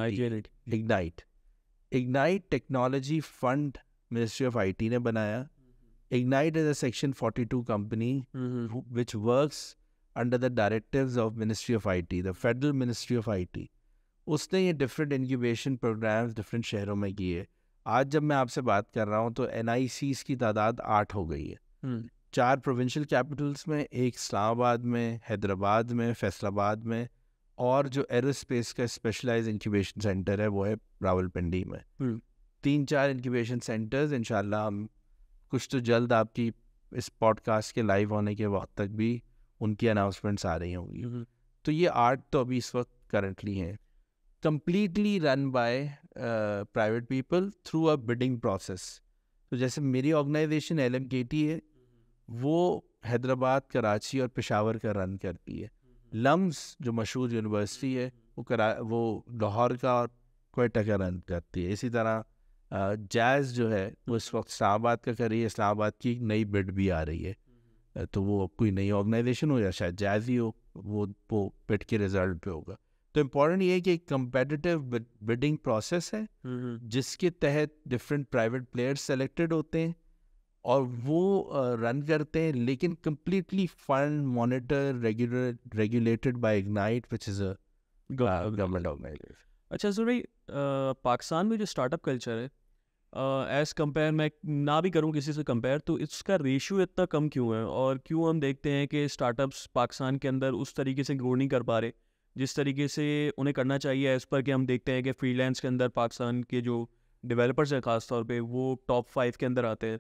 ignite ignite technology fund ministry of I T ने बनाया Ignite is a Section 42 company mm-hmm. who, which works under the directives of Ministry of IT, the Federal Ministry of IT. उसने ये डिफरेंट इनक्यूबेशन प्रोग्राम्स डिफरेंट शहरों में किए आज जब मैं आपसे बात कर रहा हूँ तो एन की तादाद आठ हो गई है hmm. चार प्रोविंशियल कैपिटल्स में एक इस्लामाबाद में हैदराबाद में फैसलाबाद में और जो एरोस्पेस का स्पेशलाइज इंक्यूबेशन सेंटर है वो है रावलपिंडी में hmm. तीन चार इंक्यूबेशन सेंटर्स इंशाल्लाह हम कुछ तो जल्द आपकी इस पॉडकास्ट के लाइव होने के वक्त तक भी उनकी अनाउंसमेंट्स आ रही होंगी हम्म। तो ये आर्ट तो अभी इस वक्त करंटली है completely run by private people through a bidding process तो जैसे मेरी organisation L M K T है वो हैदराबाद कराची और पेशावर का रन करती है लम्स जो मशहूर यूनिवर्सिटी है वो करा वो लाहौर का और कोयटा का रन करती है इसी तरह जायज़ जो है वो इस वक्त इस्लामाबाद का कर रही है इस्लामाबाद की एक नई बिड भी आ रही है हम्म। तो वो कोई नई ऑर्गेनाइजेशन हो या शायद जायज़ ही हो वो वो बिड के रिजल्ट पे होगा तो इम्पोर्टेंट ये है कि एक कम्पटिटिव बिडिंग प्रोसेस है हम्म, हम्म। जिसके तहत डिफरेंट प्राइवेट प्लेयर्स सेलेक्टेड होते हैं और वो रन करते हैं लेकिन completely fund monitor regulated by ignite which is a government organisation अच्छा सर भाई पाकिस्तान में जो स्टार्टअप कल्चर है एज़ कंपेयर मैं ना भी करूँ किसी से कंपेयर तो इसका रेशियो इतना कम क्यों है और क्यों हम देखते हैं कि स्टार्टअप्स पाकिस्तान के अंदर उस तरीके से ग्रो नहीं कर पा रहे जिस तरीके से उन्हें करना चाहिए एज़ पर कि हम देखते हैं कि फ्रीलांस के अंदर पाकिस्तान के जो डेवलपर्स हैं ख़ास तौर वो टॉप फाइव के अंदर आते हैं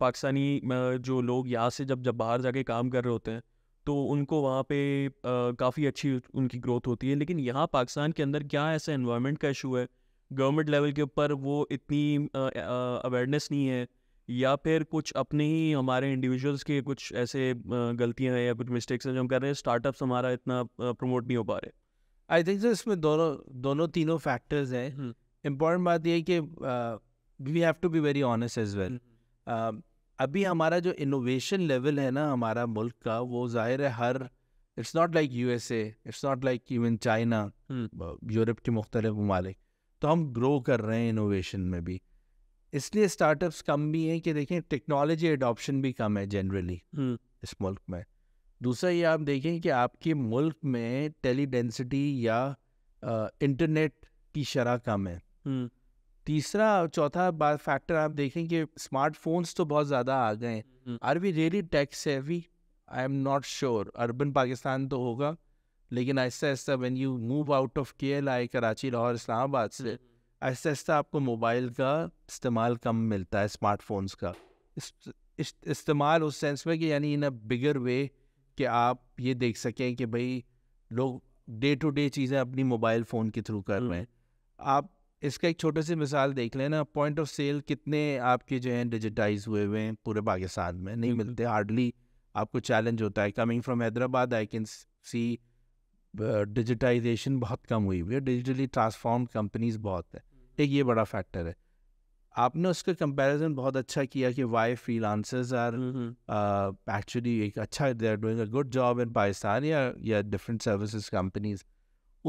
पाकिस्तानी जो लोग यहाँ से जब जब बाहर जाके काम कर रहे होते हैं तो उनको वहाँ पे काफ़ी अच्छी उनकी ग्रोथ होती है लेकिन यहाँ पाकिस्तान के अंदर क्या ऐसा इन्वायरमेंट का इशू है गवर्नमेंट लेवल के ऊपर वो इतनी अवेयरनेस नहीं है या फिर कुछ अपने ही हमारे इंडिविजुअल्स के कुछ ऐसे गलतियां हैं या कुछ मिस्टेक्स हैं जो हम कर रहे हैं स्टार्टअप्स हमारा इतना प्रमोट नहीं हो पा रहे आई थिंक सर इसमें दोनों दोनों तीनों फैक्टर्स हैं इम्पॉर्टेंट हम्म। बात यह है कि we have to be very honest as well अभी हमारा जो इनोवेशन लेवल है ना हमारा मुल्क का वो जाहिर है हर it's not like U S एट्स it's not like even China Europe के मुख्तलिफ ममालिक तो हम ग्रो कर रहे हैं इनोवेशन में भी इसलिए स्टार्टअप्स कम भी हैं कि देखें टेक्नोलॉजी एडॉप्शन भी कम है जनरली हम्म। इस मुल्क में दूसरा ये आप देखें कि आपके मुल्क में टेली डेंसिटी या इंटरनेट की शरह कम है हम्म। तीसरा चौथा बात फैक्टर आप देखें कि स्मार्टफोन्स तो बहुत ज़्यादा आ गए हैं are we really tax heavy I am not sure urban Pakistan तो होगा लेकिन आहिस्ता आहिस्ता once you move out of K L I Karachi Lahore Islamabad से आहिस्ता हम्म। आहिस्ता आपको मोबाइल का इस्तेमाल कम मिलता है स्मार्टफोन्स का इस्तेमाल उस सेंस में कि यानी इन अ बिगर वे कि आप ये देख सकें कि भाई लोग डे टू डे चीज़ें अपनी मोबाइल फ़ोन के थ्रू कर रहे हैं हम्म। आप इसका एक छोटे सी मिसाल देख लें ना पॉइंट ऑफ सेल कितने आपके जो हैं डिजिटाइज हुए हुए हैं पूरे पाकिस्तान में नहीं मिलते हार्डली आपको चैलेंज होता है coming from Hyderabad I can see digitisation बहुत कम हुई हुई है डिजिटली ट्रांसफॉर्म कंपनीज बहुत है हम्म। एक ये बड़ा फैक्टर है आपने उसका कंपैरिजन बहुत अच्छा किया कि वाई फ्री आर एक्चुअली एक अच्छा they are doing a good job in Pakistan या या डिफरेंट सर्विसेज कंपनीज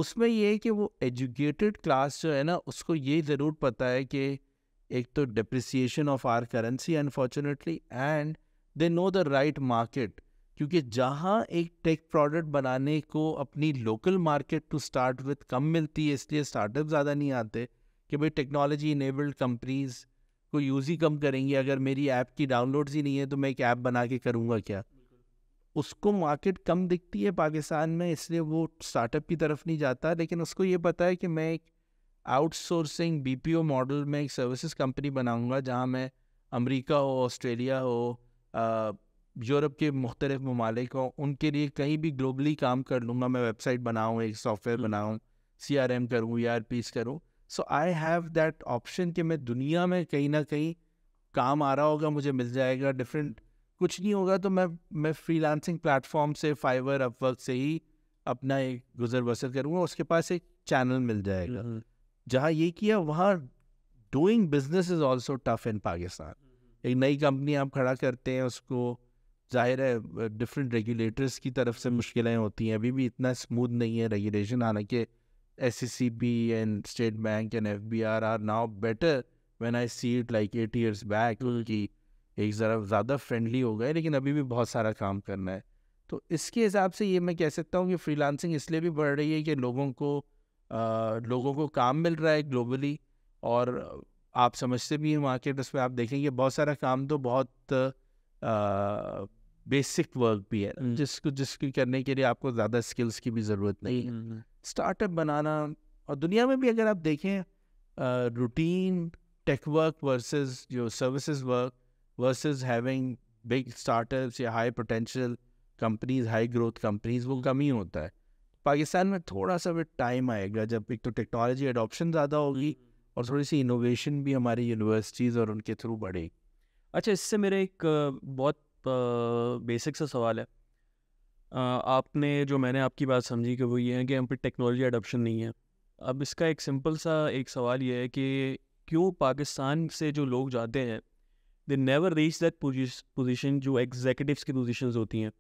उसमें ये है कि वो एजुकेटेड क्लास जो है ना उसको ये ज़रूर पता है कि एक तो depreciation of our currency unfortunately and they know the right market क्योंकि जहाँ एक टेक प्रोडक्ट बनाने को अपनी local market to start with कम मिलती है इसलिए स्टार्टअप ज़्यादा नहीं आते कि भाई टेक्नोलॉजी इनेबल्ड कंपनीज़ को यूज़ ही कम करेंगी अगर मेरी ऐप की डाउनलोड्स ही नहीं है तो मैं एक ऐप बना के करूँगा क्या उसको मार्केट कम दिखती है पाकिस्तान में इसलिए वो स्टार्टअप की तरफ नहीं जाता लेकिन उसको ये पता है कि मैं एक आउटसोर्सिंग बी मॉडल में एक सर्विसेज कंपनी बनाऊंगा जहां मैं अमेरिका हो ऑस्ट्रेलिया हो यूरोप के मुख्तलिफ ममालिक हों उनके लिए कहीं भी ग्लोबली काम कर लूँगा मैं वेबसाइट बनाऊँ एक सॉफ्टवेयर बनाऊँ सी आर एम करूँ या आर पीस करूँ so I have that option कि मैं दुनिया में कहीं ना कहीं काम आ रहा होगा मुझे मिल जाएगा डिफरेंट कुछ नहीं होगा तो मैं मैं फ्री लांसिंग प्लेटफॉर्म से फाइवर अपवर्क से ही अपना एक गुजर बसर करूँगा उसके पास एक चैनल मिल जाएगा हम्म। जहाँ ये किया वहाँ doing business is also tough in Pakistan एक नई कंपनी आप खड़ा करते हैं उसको जाहिर है डिफरेंट रेगुलेटर्स की तरफ से मुश्किलें होती हैं अभी भी इतना स्मूथ नहीं है रेगुलेशन हालांकि S C B and state bank and F B R are now better when I see it like eight years back कि एक ज़रा ज़्यादा फ्रेंडली हो गए लेकिन अभी भी बहुत सारा काम करना है तो इसके हिसाब से ये मैं कह सकता हूँ कि फ्रीलांसिंग इसलिए भी बढ़ रही है कि लोगों को आ, लोगों को काम मिल रहा है ग्लोबली और आप समझते भी हैं मार्केट उसमें आप देखेंगे बहुत सारा काम तो बहुत आ, बेसिक वर्क भी है mm. जिसको जिसकी करने के लिए आपको ज़्यादा स्किल्स की भी ज़रूरत नहीं है स्टार्टअप बनाना और दुनिया में भी अगर आप देखें रूटीन टेक वर्क वर्सेस जो services work versus having big startups या high potential companies high growth companies वो कम ही होता है पाकिस्तान में थोड़ा सा टाइम आएगा जब एक तो टेक्नोलॉजी एडोपशन ज़्यादा होगी और थोड़ी सी इनोवेशन भी हमारी यूनिवर्सिटीज़ और उनके थ्रू बढ़ेगी अच्छा इससे मेरे एक बहुत बेसिक सा सवाल है आपने जो मैंने आपकी बात समझी कि वो ये है कि हम पे टेक्नोलॉजी अडोप्शन नहीं है अब इसका एक सिंपल सा एक सवाल ये है कि क्यों पाकिस्तान से जो लोग जाते हैं they never reach that position जो एग्जीक्यूटिव्स की पोजीशंस होती हैं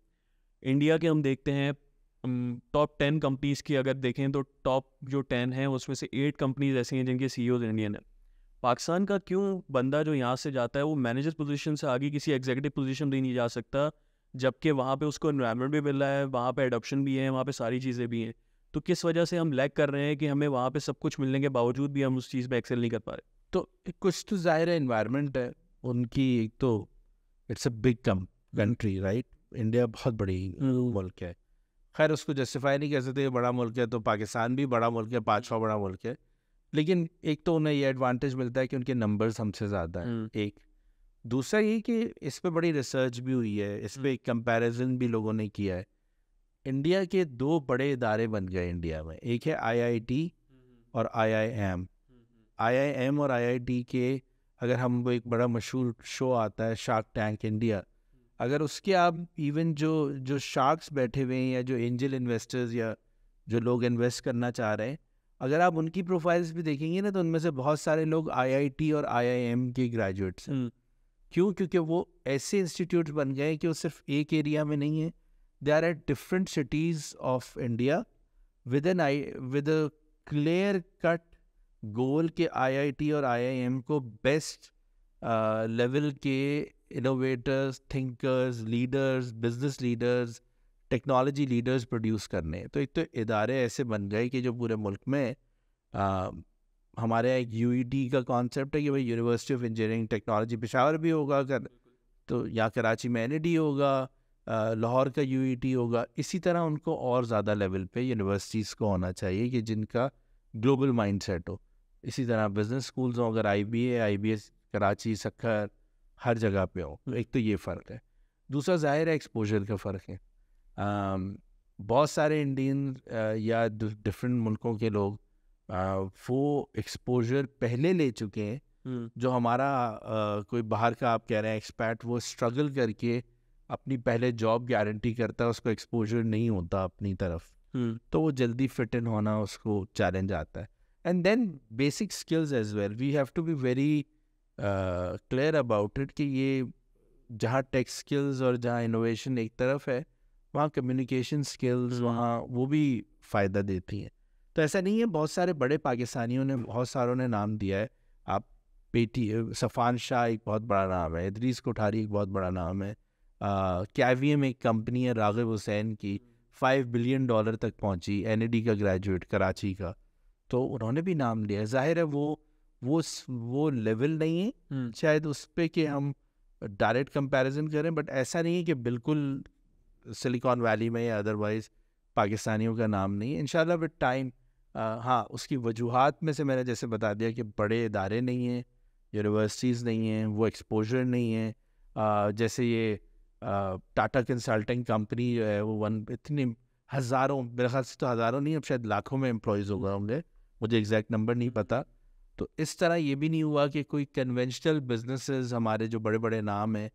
इंडिया के हम देखते हैं टॉप टेन कंपनीज़ की अगर देखें तो टॉप जो टेन हैं उसमें से एट कंपनीज ऐसी हैं जिनके सी इंडियन e हैं पाकिस्तान का क्यों बंदा जो यहाँ से जाता है वो मैनेजर पोजीशन से आगे किसी एग्जीक्यूटिव पोजीशन भी नहीं जा सकता जबकि वहाँ पे उसको इन्वायरमेंट भी मिल रहा है वहाँ पे एडोप्शन भी है वहाँ पे सारी चीज़ें भी हैं तो किस वजह से हम लैक कर रहे हैं कि हमें वहाँ पे सब कुछ मिलने के बावजूद भी हम उस चीज़ में एक्सेल नहीं कर पा रहे तो कुछ तो ज़ाहिर है इन्वायरमेंट है उनकी एक तो इट्स अ बिग कम कंट्री राइट इंडिया बहुत बड़ी हम्म। मुल्क है खैर उसको जस्टिफाई नहीं कर सकते बड़ा मुल्क है तो पाकिस्तान भी बड़ा मुल्क है पाँचवा बड़ा मुल्क है लेकिन एक तो उन्हें ये एडवांटेज मिलता है कि उनके नंबर्स हमसे ज़्यादा हैं हम्म। एक दूसरा ये कि इस पर बड़ी रिसर्च भी हुई है इस पर हम्म। कंपेरिजन भी लोगों ने किया है इंडिया के दो बड़े इदारे बन गए इंडिया में एक है आईआईटी हम्म। और आईआईएम आईआईएम और आईआईटी के अगर हम वो एक बड़ा मशहूर शो आता है शार्क टैंक इंडिया अगर उसके आप इवन जो जो शार्क्स बैठे हुए हैं या जो एंजल इन्वेस्टर्स या जो लोग इन्वेस्ट करना चाह रहे हैं अगर आप उनकी प्रोफाइल्स भी देखेंगे ना तो उनमें से बहुत सारे लोग आईआईटी और आईआईएम के ग्रेजुएट्स हैं हम्म। क्यों क्योंकि वो ऐसे इंस्टीट्यूट बन गए कि वो सिर्फ एक एरिया में नहीं है they are at different cities of India with an I with clear cut goal के आईआईटी और आईआईएम को बेस्ट लेवल के innovators thinkers leaders business leaders technology leaders produce करने तो एक तो इदारे ऐसे बन गए कि जो पूरे मुल्क में आ, हमारे यहाँ एक यू e का कॉन्सेप्ट है कि भाई university of engineering technology Peshawar भी होगा कर तो यहाँ कराची में एन e होगा लाहौर का यू e होगा इसी तरह उनको और ज़्यादा लेवल पे यूनिवर्सिटीज़ को होना चाहिए कि जिनका ग्लोबल माइंडसेट हो इसी तरह बिज़नेस स्कूल्स हों अगर I B I B S Karachi Sukkur हर जगह पे हो एक तो ये फ़र्क है दूसरा ज़ाहिर है एक्सपोजर का फ़र्क है बहुत सारे इंडियन या डिफरेंट मुल्कों के लोग वो एक्सपोजर पहले ले चुके हैं हम्म। जो हमारा कोई बाहर का आप कह रहे हैं एक्सपैट वो स्ट्रगल करके अपनी पहले जॉब गारंटी करता है उसको एक्सपोजर नहीं होता अपनी तरफ हम्म। तो वो जल्दी फिट इन होना उसको चैलेंज आता है and then basic skills as well we have to be very clear about it कि ये जहाँ टेक स्किल्स और जहाँ इनोवेशन एक तरफ है वहाँ कम्युनिकेशन स्किल्स वहाँ वो भी फ़ायदा देती हैं तो ऐसा नहीं है बहुत सारे बड़े पाकिस्तानियों ने बहुत सारों ने नाम दिया है आप पेटी सफ़ान शाह एक बहुत बड़ा नाम है इदरीस कोठारी एक बहुत बड़ा नाम है कैवीएम एक कंपनी है राग़ब हुसैन की फाइव बिलियन डॉलर तक पहुंची एन का ग्रेजुएट कराची का तो उन्होंने भी नाम लिया जाहिर है वो वो वो लेवल नहीं है शायद उस पर कि हम डायरेक्ट कंपैरिजन करें बट ऐसा नहीं है कि बिल्कुल सिलिकॉन वैली में या अदरवाइज़ पाकिस्तानियों का नाम नहीं है इन विद टाइम हाँ उसकी वजूहत में से मैंने जैसे बता दिया कि बड़े इदारे नहीं हैं यूनिवर्सिटीज़ नहीं हैं वो एक्सपोजर नहीं है आ, जैसे ये टाटा कंसल्टिंग कंपनी जो है वो वन इतनी हज़ारों मेरे ख्याल से तो हज़ारों नहीं अब शायद लाखों में एम्प्लॉयज़ हो गए होंगे मुझे एग्जैक्ट नंबर नहीं हम्म। पता तो इस तरह ये भी नहीं हुआ कि कोई कन्वेंशनल बिजनेसेस हमारे जो बड़े बड़े नाम हैं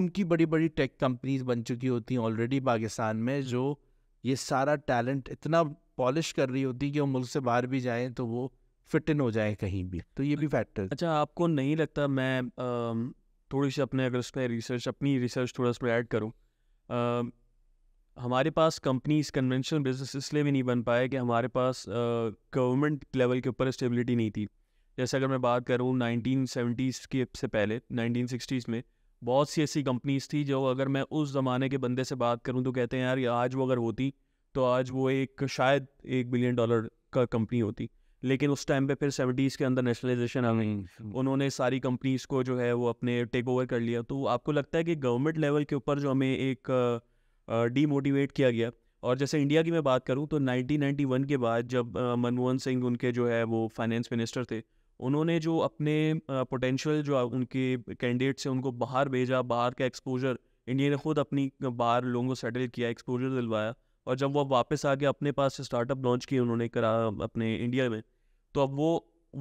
उनकी बड़ी बड़ी टेक कंपनीज बन चुकी होती हैं ऑलरेडी पाकिस्तान में जो ये सारा टैलेंट इतना पॉलिश कर रही होती है कि वो मुल्क से बाहर भी जाएँ तो वो फिट इन हो जाए कहीं भी तो ये भी फैक्टर अच्छा आपको नहीं लगता मैं थोड़ी सी अपने अगर उसमें रिसर्च अपनी रिसर्च थोड़ा उसमें ऐड करूँ हमारे पास कंपनीज कन्वेंशनल बिजनेस इसलिए भी नहीं बन पाए कि हमारे पास गवर्नमेंट लेवल के ऊपर स्टेबिलिटी नहीं थी जैसे अगर मैं बात करूँ नाइनटीन सेवेंटीज़ के से पहले नाइनटीन सिक्सटीज़ में बहुत सी ऐसी कंपनीज थी जो अगर मैं उस ज़माने के बंदे से बात करूँ तो कहते हैं यार आज वो अगर होती तो आज वो एक शायद एक बिलियन डॉलर का कंपनी होती लेकिन उस टाइम पे फिर सेवेंटीज़ के अंदर नेशनलाइजेशन आ गई हम्म, हम्म। उन्होंने सारी कंपनीज को जो है वो अपने टेक ओवर कर लिया तो आपको लगता है कि गवर्नमेंट लेवल के ऊपर जो हमें एक डीमोटिवेट किया गया और जैसे इंडिया की मैं बात करूँ तो 1991 के बाद जब मनमोहन सिंह उनके जो है वो फाइनेंस मिनिस्टर थे उन्होंने जो अपने पोटेंशियल जो उनके कैंडिडेट्स हैं उनको बाहर भेजा बाहर का एक्सपोजर इंडिया ने खुद अपनी बाहर लोगों को सेटल किया एक्सपोजर दिलवाया और जब वो वापस आ गए अपने पास स्टार्टअप लॉन्च किए उन्होंने करा अपने इंडिया में तो अब वो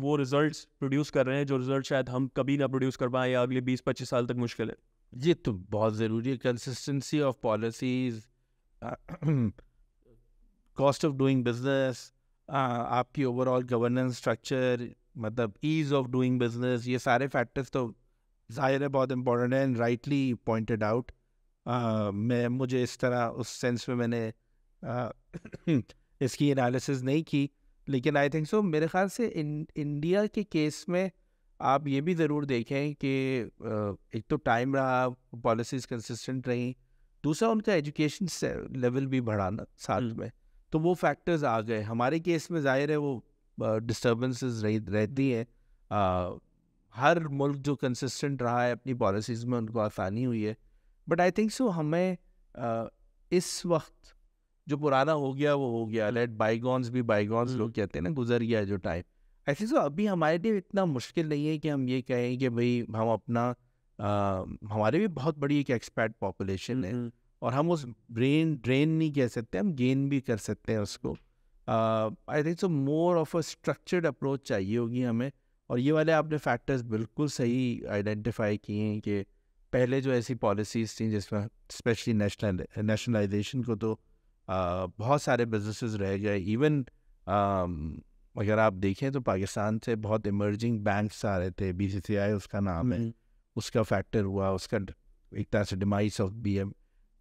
वो रिजल्ट प्रोड्यूस कर रहे हैं जो रिजल्ट शायद हम कभी ना प्रोड्यूस कर पाए या अगले बीस पच्चीस साल तक मुश्किल है ये तो बहुत ज़रूरी है consistency of policies cost of doing business आपकी ओवरऑल गवर्नेंस स्ट्रक्चर मतलब ईज ऑफ डूइंग बिजनेस ये सारे फैक्टर्स तो ज़ाहिर है बहुत इंपॉर्टेंट है एंड राइटली पॉइंटेड आउट मैं मुझे इस तरह उस सेंस में मैंने uh, इसकी एनालिसिस नहीं की लेकिन आई थिंक सो मेरे ख्याल से इन, इंडिया के केस में आप ये भी ज़रूर देखें कि uh, एक तो टाइम रहा पॉलिसीज़ कंसिस्टेंट रहीं दूसरा उनका एजुकेशन लेवल भी बढ़ाना साल हम्म। में तो वो फैक्टर्स आ गए हमारे केस में ज़ाहिर है वो डिस्टर्बेंसेस रह, रहती है हर मुल्क जो कंसिस्टेंट रहा है अपनी पॉलिसीज़ में उनको आसानी हुई है बट आई थिंक सो हमें आ, इस वक्त जो पुराना हो गया वो हो गया लेट बाइगॉन्स भी बाइगॉन्स लोग हम्म। कहते हैं ना गुजर गया जो टाइम आई थिंक सो अभी हमारे लिए इतना मुश्किल नहीं है कि हम ये कहें कि भाई हम अपना आ, हमारे भी बहुत बड़ी एक एक्सपैट पॉपुलेशन है हम्म। और हम उस ब्रेन ड्रेन नहीं कह सकते हम गेन भी कर सकते हैं उसको I think so more of a structured approach चाहिए होगी हमें और ये वाले आपने फैक्टर्स बिल्कुल सही आइडेंटिफाई किए हैं कि पहले जो ऐसी पॉलिसीज़ थी जिसमें स्पेशली नेशनलाइजेशन को तो आ, बहुत सारे बिजनेसेस रह गए इवन अगर आप देखें तो पाकिस्तान से बहुत इमर्जिंग बैंक्स आ रहे थे बीसीसीआई उसका नाम है हम्म। उसका फैक्टर हुआ उसका एक तरह से demise of B M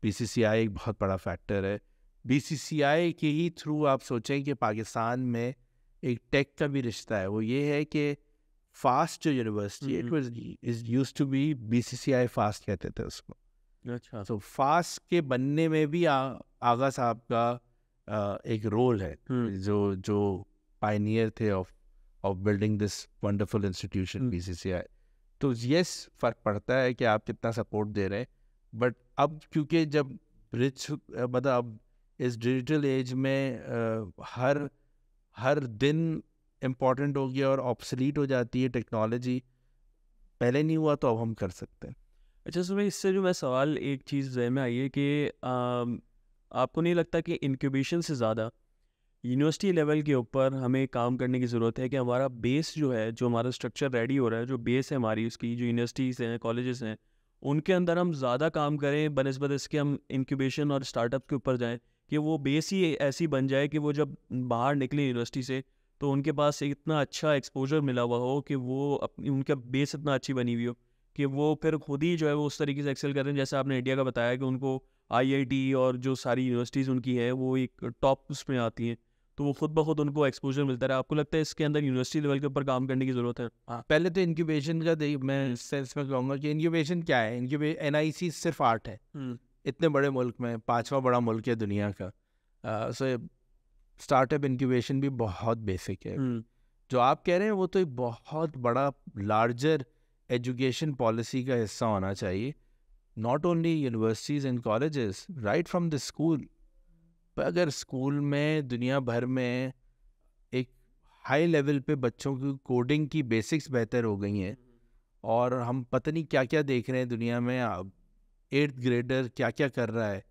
P एक बहुत बड़ा फैक्टर है बीसीसीआई के ही थ्रू आप सोचें कि पाकिस्तान में एक टेक का भी रिश्ता है वो ये है कि फास्ट जो university it was is used to be BCCI FAST कहते थे उसको अच्छा सो so, फास्ट के बनने में भी आ, आगा साहब का एक रोल है जो जो पाइनियर थे of of building this wonderful institution BCCI तो यस फर्क पड़ता है कि आप कितना सपोर्ट दे रहे हैं बट अब क्योंकि जब ब्रिज मतलब अब इस डिजिटल एज में हर हर दिन इम्पॉर्टेंट हो गया और ऑप्सलीट हो जाती है टेक्नोलॉजी पहले नहीं हुआ तो अब हम कर सकते हैं अच्छा सुबह इससे जो मैं सवाल एक चीज़ जहन में आई है कि आ, आपको नहीं लगता कि इनक्यूबेशन से ज़्यादा यूनिवर्सिटी लेवल के ऊपर हमें काम करने की ज़रूरत है कि हमारा बेस जो है जो हमारा स्ट्रक्चर रेडी हो रहा है जो बेस है हमारी उसकी जो यूनिवर्सिटीज़ हैं कॉलेजेस हैं उनके अंदर हम ज़्यादा काम करें बनस्बत इसके हम इनक्यूबेशन और स्टार्टअप के ऊपर जाएँ कि वो बेस ही ऐसी बन जाए कि वो जब बाहर निकले यूनिवर्सिटी से तो उनके पास इतना अच्छा एक्सपोजर मिला हुआ हो कि वो अपनी उनका बेस इतना अच्छी बनी हुई हो कि वो फिर खुद ही जो है वो उस तरीके से एक्सेल कर रहे हैं जैसे आपने इंडिया का बताया कि उनको आईआईटी और जो सारी यूनिवर्सिटीज़ उनकी है वो एक टॉप उसमें आती हैं तो वो खुद ब खुद उनको एक्सपोजर मिलता है आपको लगता है इसके अंदर यूनिवर्सिटी लेवल के ऊपर काम करने की ज़रूरत है हाँ पहले तो इनक्यूबेशन का मैं सेंस में कहूँगा कि इनक्यूबेशन क्या है इनक्यूबे एन सिर्फ आर्ट है हम्म। इतने बड़े मुल्क में पाँचवा बड़ा मुल्क है दुनिया का सो स्टार्टअप इनक्यूबेशन भी बहुत बेसिक है हम्म। जो आप कह रहे हैं वो तो एक बहुत बड़ा लार्जर एजुकेशन पॉलिसी का हिस्सा होना चाहिए not only universities and colleges right from the school पर अगर स्कूल में दुनिया भर में एक हाई लेवल पे बच्चों की कोडिंग की बेसिक्स बेहतर हो गई हैं हम्म। और हम पता नहीं क्या क्या देख रहे हैं दुनिया में एट्थ ग्रेडर क्या क्या कर रहा है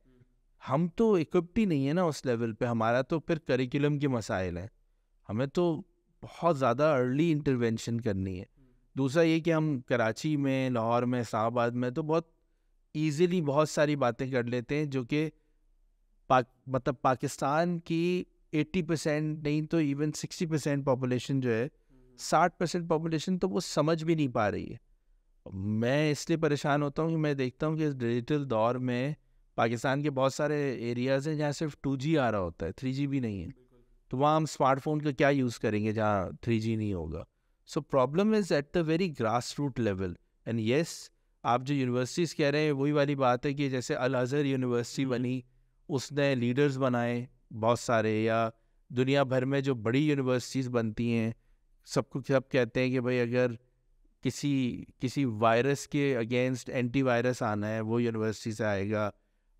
हम तो इक्विप्ट ही नहीं है ना उस लेवल पे हमारा तो फिर करिकुलम के मसाइल हैं हमें तो बहुत ज़्यादा अर्ली इंटरवेंशन करनी है दूसरा ये कि हम कराची में लाहौर में इस्लाबाद में तो बहुत ईजीली बहुत सारी बातें कर लेते हैं जो कि पाक मतलब पाकिस्तान की 80 परसेंट नहीं तो इवन 60 परसेंट पॉपुलेशन जो है 60 परसेंट पॉपुलेशन तो वो समझ भी नहीं पा रही है मैं इसलिए परेशान होता हूँ कि मैं देखता हूँ कि इस डिजिटल दौर में पाकिस्तान के बहुत सारे एरियाज़ हैं जहाँ सिर्फ टू जी आ रहा होता है थ्री जी भी नहीं है तो वहाँ हम स्मार्टफोन का क्या यूज़ करेंगे जहाँ थ्री जी नहीं होगा so problem is at the very grass root level and yes आप जो यूनिवर्सिटीज़ कह रहे हैं वही वाली बात है कि जैसे अल अज़हर यूनिवर्सिटी बनी उसने लीडर्स बनाए बहुत सारे या दुनिया भर में जो बड़ी यूनिवर्सिटीज़ बनती हैं सबको सब कहते हैं कि भाई अगर किसी किसी वायरस के अगेंस्ट एंटी वायरस आना है वो यूनिवर्सिटी से आएगा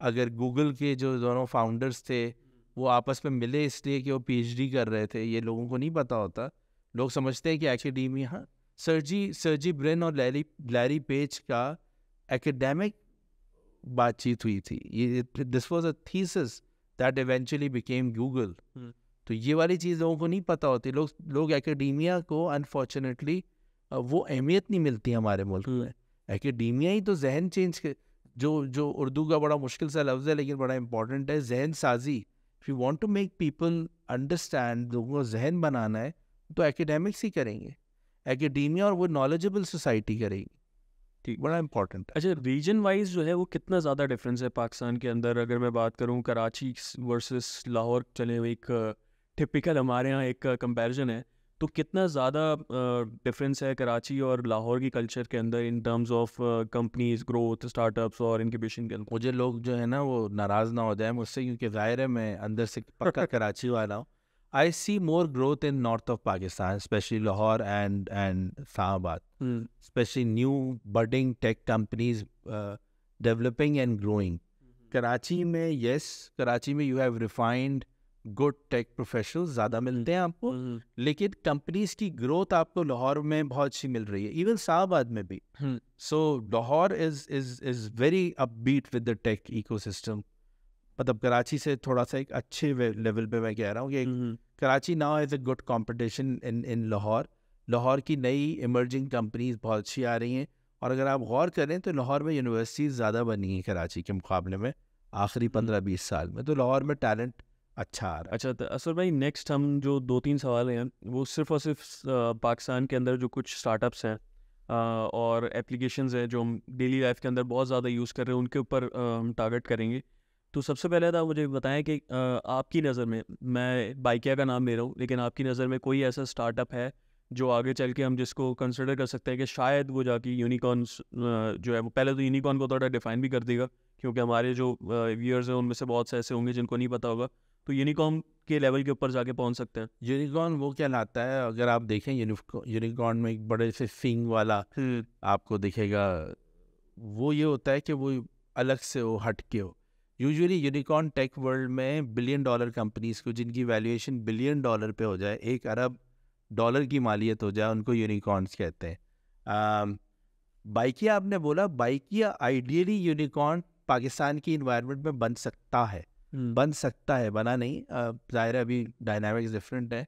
अगर गूगल के जो दोनों फाउंडर्स थे वो आपस में मिले इसलिए कि वो पीएचडी कर रहे थे ये लोगों को नहीं पता होता लोग समझते हैं कि एकेडीमिया सरजी सरजी ब्रेन और लैरी लैरी पेज का एकेडमिक बातचीत हुई थी ये this was a thesis that eventually became Google तो ये वाली चीज़ लोगों को नहीं पता होती लोग लोग एकेडमिया को अनफॉर्चुनेटली वो अहमियत नहीं मिलती हमारे मुल्क हम्म। में एकेडमिया ही तो जहन चेंज के जो जो उर्दू का बड़ा मुश्किल सा लफ्ज़ है लेकिन बड़ा इंपॉर्टेंट है जहन साजी if you want to make people understand लोगों को जहन बनाना है तो एकेडमिक्स ही करेंगे एकेडमिया और वो नॉलेजेबल सोसाइटी करेगी ठीक बड़ा इंपॉर्टेंट अच्छा रीजन वाइज जो है वो कितना ज़्यादा डिफरेंस है पाकिस्तान के अंदर अगर मैं बात करूँ कराची वर्सेस लाहौर चले एक टिपिकल हमारे यहाँ एक कंपैरिजन है तो कितना ज़्यादा डिफरेंस है कराची और लाहौर की कल्चर के अंदर in terms of companies growth startups और इनक्यूबेशन के अंदर मुझे लोग जो है ना वो नाराज़ ना हो जाए मुझसे क्योंकि ज़ाहिर है मैं अंदर से पक्का कराची वाला हूँ I see more growth in north of Pakistan specially Lahore and and Islamabad specially new budding tech companies developing and growing Karachi में येस yes, कराची में you have refined good tech professional ज़्यादा मिलते हैं आपको हम्म, हम्म। लेकिन कंपनीज की ग्रोथ आपको लाहौर में बहुत अच्छी मिल रही है इवन शाहबाद में भी so hmm. Lahore is is is very upbeat with the tech ecosystem मतलब कराची से थोड़ा सा एक अच्छे लेवल पे मैं कह रहा हूँ कि Karachi now is a good competition in in Lahore Lahore की नई इमर्जिंग कंपनीज बहुत अच्छी आ रही हैं और अगर आप गौर करें तो लाहौर में यूनिवर्सिटीज़ ज़्यादा बनी हैं कराची के मुकाबले में आखिरी पंद्रह बीस साल में तो लाहौर में टैलेंट अच्छा आ रहा अच्छा तो असर भाई नेक्स्ट हम जो दो तीन सवाल हैं वो सिर्फ और सिर्फ पाकिस्तान के अंदर जो कुछ स्टार्टअप्स हैं और एप्लीकेशन हैं जो हम डेली लाइफ के अंदर बहुत ज़्यादा यूज़ कर रहे हैं उनके ऊपर हम टारगेट करेंगे तो सबसे पहले था तो मुझे बताएं कि आपकी नज़र में मैं बाइकिया का नाम ले रहा हूँ लेकिन आपकी नज़र में कोई ऐसा स्टार्टअप है जो आगे चल के हम जिसको कंसिडर कर सकते हैं कि शायद वो जाके यूनिकॉर्न जो है वो पहले तो यूनिकॉर्न को थोड़ा डिफाइन भी कर देगा क्योंकि हमारे जो व्यूअर्स हैं उनमें से बहुत से ऐसे होंगे जिनको नहीं पता होगा तो यूनिकॉर्न के लेवल के ऊपर जाके पहुंच सकते हैं यूनिकॉर्न वो क्या लाता है अगर आप देखें यूनिकॉर्न में एक बड़े से सिंग वाला हम्म। आपको दिखेगा वो ये होता है कि वो अलग से हो हट के हो यूजली यूनिकॉर्न टेक वर्ल्ड में बिलियन डॉलर कंपनीज को जिनकी वैल्यूएशन बिलियन डॉलर पे हो जाए एक अरब डॉलर की मालियत हो जाए उनको यूनिकॉर्न्स कहते हैं बाइकिया आपने बोला बाइकिया आइडियली यूनिकॉर्न पाकिस्तान की इन्वायरमेंट में बन सकता है हम्म। बन सकता है बना नहीं ज़ाहिर है अभी डायनामिक्स डिफरेंट है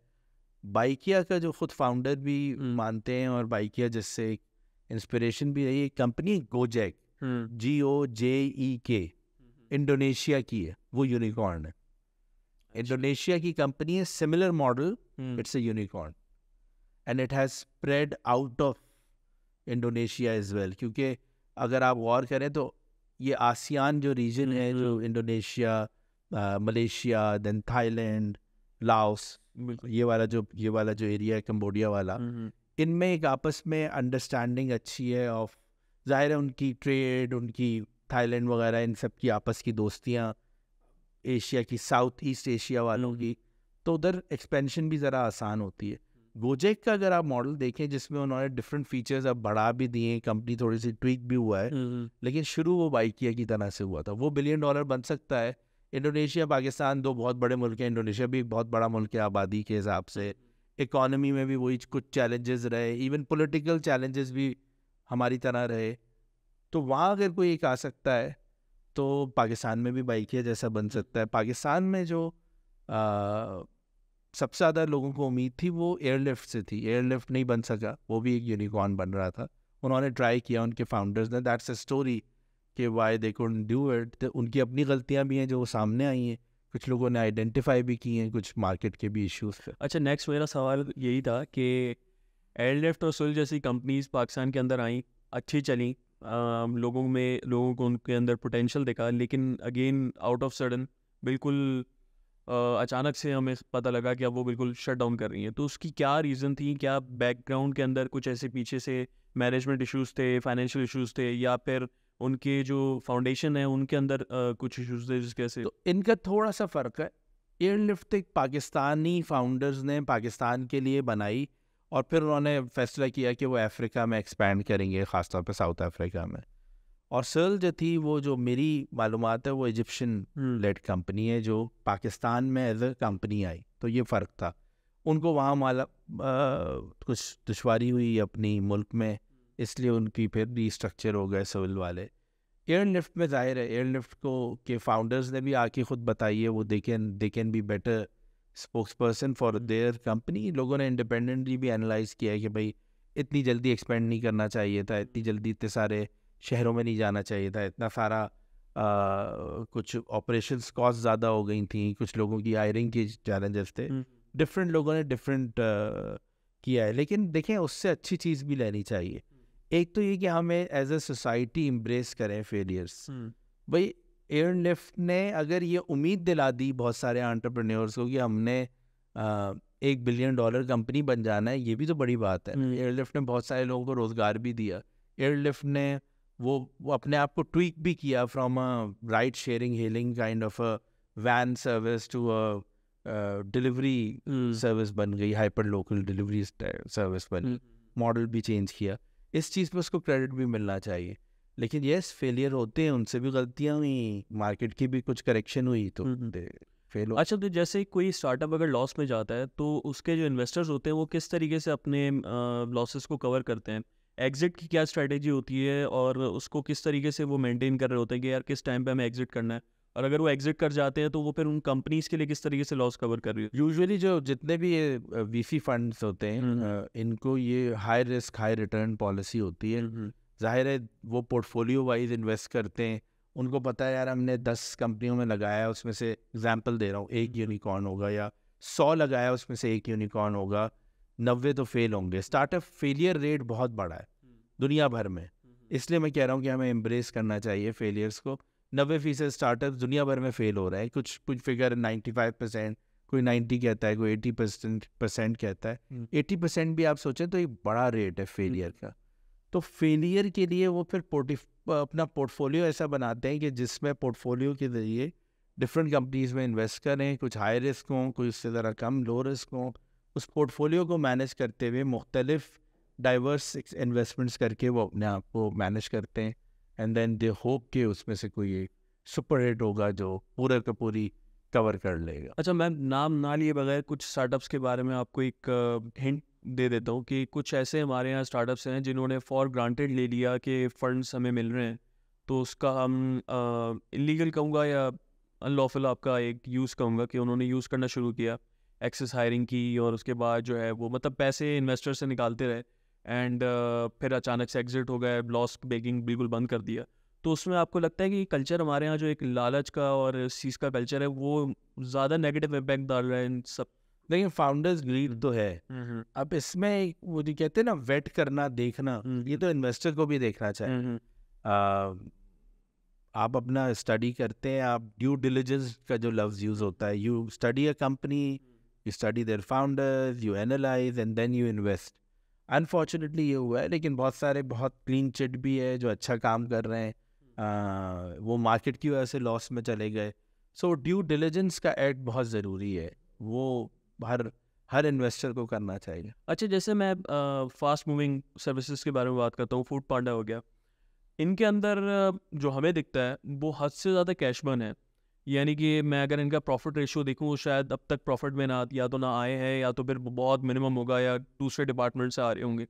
बाइकिया का जो खुद फाउंडर भी हम्म। मानते हैं और बाइकिया जिससे इंस्पिरेशन भी रही है कंपनी गोजैक जी ओ जे ई के इंडोनेशिया की है वो यूनिकॉर्न है अच्छा। इंडोनेशिया की कंपनी है similar model it's a unicorn and it has spread out of Indonesia as well क्योंकि अगर आप गौर करें तो ये आसियान जो रीजन हम्म, है जो Indonesia Malaysia then Thailand Laos ये वाला जो ये वाला जो एरिया है कम्बोडिया वाला हम्म, हम्म। इनमें एक आपस में अंडरस्टैंडिंग अच्छी है ऑफ ज़ाहिर है उनकी ट्रेड उनकी थाईलैंड वगैरह इन सब की आपस की दोस्तियाँ एशिया की साउथ ईस्ट एशिया वालों हम्म। की तो उधर एक्सपेंशन भी ज़रा आसान होती है गोजेक का अगर आप मॉडल देखें जिसमें उन्होंने डिफरेंट फीचर्स अब बढ़ा भी दिए कंपनी थोड़ी सी ट्विक भी हुआ है लेकिन शुरू वो बाइकिया की तरह से हुआ था वो बिलियन डॉलर बन सकता है इंडोनेशिया पाकिस्तान दो बहुत बड़े मुल्क हैं इंडोनेशिया भी एक बहुत बड़ा मुल्क है आबादी के हिसाब से इकॉनमी में भी वही कुछ चैलेंजेस रहे इवन पॉलिटिकल चैलेंजेस भी हमारी तरह रहे तो वहाँ अगर कोई एक आ सकता है तो पाकिस्तान में भी बाइकिया जैसा बन सकता है पाकिस्तान में जो सबसे ज़्यादा लोगों को उम्मीद थी वो एयरलिफ्ट से थी एयरलिफ्ट नहीं बन सका वो भी एक यूनिकॉर्न बन रहा था उन्होंने ट्राई किया उनके फाउंडर्स ने दैट्स अ स्टोरी कि why they could do it तो उनकी अपनी गलतियाँ भी हैं जो सामने आई हैं कुछ लोगों ने आइडेंटिफाई भी की हैं कुछ मार्केट के भी इश्यूज पे अच्छा नेक्स्ट मेरा सवाल यही था कि एयरलिफ्ट और सुल जैसी कंपनीज पाकिस्तान के अंदर आई अच्छी चली आ, लोगों में लोगों को उनके अंदर पोटेंशियल देखा लेकिन अगेन आउट ऑफ सडन बिल्कुल आ, अचानक से हमें पता लगा कि अब वो बिल्कुल शट डाउन कर रही हैं तो उसकी क्या रीज़न थी क्या बैकग्राउंड के अंदर कुछ ऐसे पीछे से मैनेजमेंट इश्यूज़ थे फाइनेंशियल इश्यूज़ थे या फिर उनके जो फाउंडेशन है उनके अंदर आ, कुछ इशूज थे जिसके से तो इनका थोड़ा सा फ़र्क है एयर एक पाकिस्तानी फाउंडर्स ने पाकिस्तान के लिए बनाई और फिर उन्होंने फैसला किया कि वो अफ्रीका में एक्सपेंड करेंगे ख़ासतौर पर साउथ अफ्रीका में और सर्ल जो थी वो जो मेरी मालूम है वो इजिप्शियन लेड कंपनी है जो पाकिस्तान में एज अ कंपनी आई तो ये फ़र्क था उनको वहाँ माला आ, कुछ दुशारी हुई अपनी मुल्क में इसलिए उनकी फिर रीस्ट्रक्चर हो गए सिविल वाले एयरलिफ्ट में जाहिर है एयरलिफ्ट को के फाउंडर्स ने भी आके खुद बताई है वो they can they can be better spokesperson for their company लोगों ने इंडिपेंडेंटली भी एनालाइज किया है कि भाई इतनी जल्दी एक्सपेंड नहीं करना चाहिए था इतनी जल्दी इतने सारे शहरों में नहीं जाना चाहिए था इतना सारा आ, कुछ ऑपरेशन कॉस्ट ज़्यादा हो गई थी कुछ लोगों की हायरिंग के चैलेंजेस थे डिफरेंट लोगों ने डिफरेंट किया है लेकिन देखें उससे अच्छी चीज़ भी लेनी चाहिए एक तो ये कि हमें एज ए सोसाइटी इम्ब्रेस करें फेलियर्स हम्म। भाई एयरलिफ्ट लिफ्ट ने अगर ये उम्मीद दिला दी बहुत सारे एंटरप्रेन्योर्स को कि हमने आ, एक बिलियन डॉलर कंपनी बन जाना है ये भी तो बड़ी बात है एयरलिफ्ट हम्म। ने बहुत सारे लोगों को रोज़गार भी दिया एयरलिफ्ट ने वो वो अपने आप को ट्वीक भी किया from a ride sharing hailing kind of a van service to a delivery service बन गई हाइपर लोकल डिलीवरी सर्विस बन मॉडल हम्म। भी चेंज किया इस चीज़ पे उसको क्रेडिट भी मिलना चाहिए लेकिन यस फेलियर होते हैं उनसे भी गलतियाँ हुई मार्केट की भी कुछ करेक्शन हुई तो फेल हो अच्छा तो जैसे कोई स्टार्टअप अगर लॉस में जाता है तो उसके जो इन्वेस्टर्स होते हैं वो किस तरीके से अपने लॉसेस को कवर करते हैं एग्जिट की क्या स्ट्रैटेजी होती है और उसको किस तरीके से वो मेंटेन कर रहे होते हैं कि यार किस टाइम पे हमें एग्जिट करना है और अगर वो एग्जिट कर जाते हैं तो वो फिर उन कंपनीज के लिए किस तरीके से लॉस कवर कर रही है यूजुअली जो जितने भी ये वीफी फंड्स होते हैं हम्म, हम्म। इनको ये high risk high return policy होती है हम्म, जाहिर है वो पोर्टफोलियो वाइज इन्वेस्ट करते हैं उनको पता है यार हमने दस कंपनियों में लगाया उसमें से एग्जाम्पल दे रहा हूँ एक यूनिकॉर्न होगा या सौ लगाया उसमें से एक यूनिकॉर्न होगा नब्बे तो फेल होंगे स्टार्टअप फेलियर रेट बहुत बड़ा है दुनिया भर में इसलिए मैं कह रहा हूँ कि हमें एम्ब्रेस करना चाहिए फेलियर्स को नब्बे फीसद स्टार्टअप दुनिया भर में फेल हो रहे हैं कुछ कुछ फिगर नाइन्टी फाइव परसेंट कोई नाइन्टी कहता है कोई एटी परसेंट परसेंट कहता है एटी हम्म। परसेंट भी आप सोचें तो एक बड़ा रेट है फेलियर हम्म। का तो फेलियर के लिए वो फिर अपना पोर्टफोलियो ऐसा बनाते हैं कि जिसमें पोर्टफोलियो के ज़रिए डिफरेंट कंपनीज में इन्वेस्ट करें कुछ हाई रिस्क हों कुछ इससे ज़रा कम लो रिस्क हों उस पोर्टफोलियो को मैनेज करते हुए मुख्तलिफ डाइवर्स इन्वेस्टमेंट्स करके वो अपने आप को मैनेज करते हैं एंड देन दे होप के उसमें से कोई एक सुपर हिट होगा जो पूरे का पूरी कवर कर लेगा अच्छा मैम नाम ना लिए बगैर कुछ स्टार्टअप्स के बारे में आपको एक हिंट दे देता हूँ कि कुछ ऐसे हमारे यहाँ स्टार्टअप्स हैं जिन्होंने फॉर ग्रांटेड ले लिया कि फंड्स हमें मिल रहे हैं तो उसका हम इलीगल कहूँगा या अनलॉफुल आपका एक यूज़ कहूँगा कि उन्होंने यूज़ करना शुरू किया एक्सेस हायरिंग की और उसके बाद जो है वो मतलब पैसे इन्वेस्टर से निकालते रहे एंड uh, फिर अचानक से एग्जिट हो गए लॉस बेकिंग बिल्कुल बंद कर दिया तो उसमें आपको लगता है कि कल्चर हमारे यहाँ जो एक लालच का और इस चीज़ का कल्चर है वो ज़्यादा नेगेटिव इम्पैक्ट डाल रहा है इन सब देखिए फाउंडर्स ग्रीड तो है हम्म, हम्म। अब इसमें वो जो कहते हैं ना वेट करना देखना हम्म, ये तो इन्वेस्टर को भी देखना चाहिए आप अपना स्टडी करते हैं आप ड्यू डिलीजेंस का जो लफ्ज़ यूज़ होता है you study a company you study their founders you analyse and then you invest unfortunately ये हुआ है लेकिन बहुत सारे बहुत क्लीन चिट भी है जो अच्छा काम कर रहे हैं आ, हम्म। वो मार्केट की वजह से लॉस में चले गए सो ड्यू डिलीजेंस का एड बहुत ज़रूरी है वो हर हर इन्वेस्टर को करना चाहिए अच्छा जैसे मैं फास्ट मूविंग सर्विसेज के बारे में बात करता हूँ फूड पांडा हो गया इनके अंदर जो हमें दिखता है वो हद से ज़्यादा कैश बर्न है यानी कि मैं अगर इनका प्रॉफिट रेशियो देखूँ शायद अब तक प्रॉफिट में ना या तो ना आए हैं या तो फिर बहुत मिनिमम होगा या दूसरे डिपार्टमेंट से आ रहे होंगे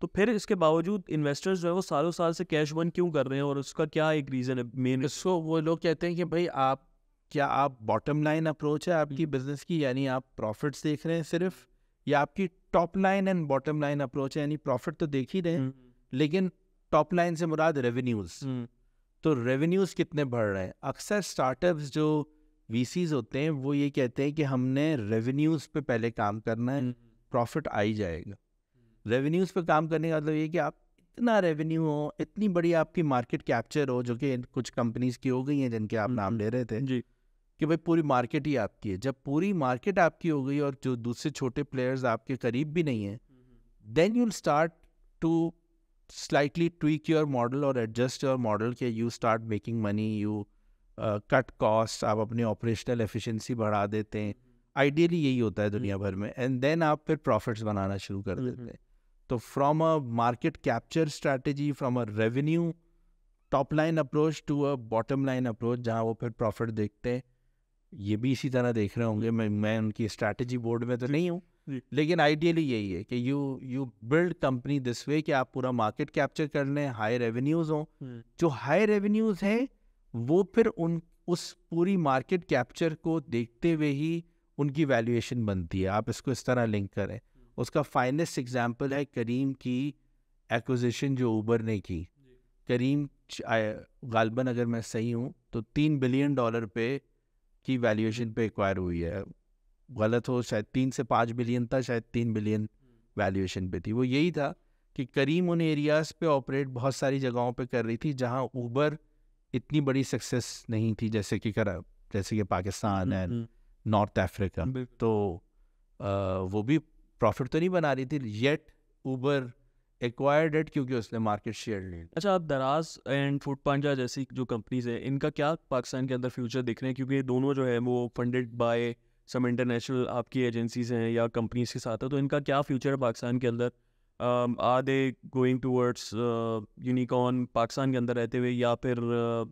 तो फिर इसके बावजूद इन्वेस्टर्स जो है वो सालों साल से कैश बन क्यों कर रहे हैं और उसका क्या एक रीज़न है मेन इसको वो लोग कहते हैं कि भाई आप क्या आप बॉटम लाइन अप्रोच है आपकी बिजनेस हम्म। की यानी आप प्रॉफिट्स देख रहे हैं सिर्फ या आपकी top line and bottom line approach है यानी प्रॉफिट तो देख ही रहे हैं हम्म। लेकिन टॉप लाइन से मुराद रेवेन्यूज तो रेवेन्यूज़ कितने बढ़ रहे हैं अक्सर स्टार्टअप्स जो वीसीज होते हैं वो ये कहते हैं कि हमने रेवेन्यूज़ पे पहले काम करना है प्रॉफिट हम्म। आ ही जाएगा रेवेन्यूज़ हम्म। पे काम करने का मतलब ये कि आप इतना रेवेन्यू हो इतनी बड़ी आपकी मार्केट कैप्चर हो जो कि कुछ कंपनीज की हो गई हैं जिनके आप नाम हम्म। ले रहे थे जी कि भाई पूरी मार्केट ही आपकी है जब पूरी मार्केट आपकी हो गई और जो दूसरे छोटे प्लेयर्स आपके करीब भी नहीं है then you'll start to slightly tweak your model or adjust your model के you start making money, you cut uh, cost आप अपनी ऑपरेशनल एफिशिएंसी बढ़ा देते हैं आइडियली यही होता है दुनिया भर में एंड देन आप फिर प्रॉफिट्स बनाना शुरू कर हम्म, देते हम्म। हैं तो from a market capture strategy from a revenue top line approach to a bottom line approach जहाँ वो फिर प्रॉफिट देखते हैं ये भी इसी तरह देख रहे होंगे मैं मैं उनकी स्ट्रैटेजी बोर्ड में तो नहीं हूँ लेकिन आइडियली यही है कि you you build company this way कि आप पूरा मार्केट कैप्चर कर लें हाई रेवेन्यूज हो जो हाई रेवेन्यूज है वो फिर उन उस पूरी मार्केट कैप्चर को देखते हुए ही उनकी वैल्यूएशन बनती है आप इसको इस तरह लिंक करें हम्म। उसका फाइनेस्ट एग्जाम्पल है करीम की एक्विजिशन जो ऊबर ने की करीम गालबन अगर मैं सही हूँ तो तीन बिलियन डॉलर पे की वैल्यूएशन पे एक्वायर हुई है गलत हो शायद तीन से पाँच बिलियन था शायद तीन बिलियन वैल्यूएशन पे थी वो यही था कि करीम उन एरियाज़ पे ऑपरेट बहुत सारी जगहों पे कर रही थी जहाँ ऊबर इतनी बड़ी सक्सेस नहीं थी जैसे कि कर जैसे कि पाकिस्तान एंड नॉर्थ अफ्रीका तो आ, वो भी प्रॉफिट तो नहीं बना रही थी येट ऊबर एक्वायर्ड एट क्योंकि उसने मार्केट शेयर ली अच्छा आप दराज एंड फूड पांजा जैसी जो कंपनीज है इनका क्या पाकिस्तान के अंदर फ्यूचर दिख रहे हैं क्योंकि ये दोनों जो है वो फंडेड बाय सम इंटरनेशनल आपकी एजेंसीज हैं या कंपनीज के साथ है तो इनका क्या फ्यूचर है पाकिस्तान के अंदर आ they going towards unicorn Pakistan के अंदर रहते हुए या फिर uh,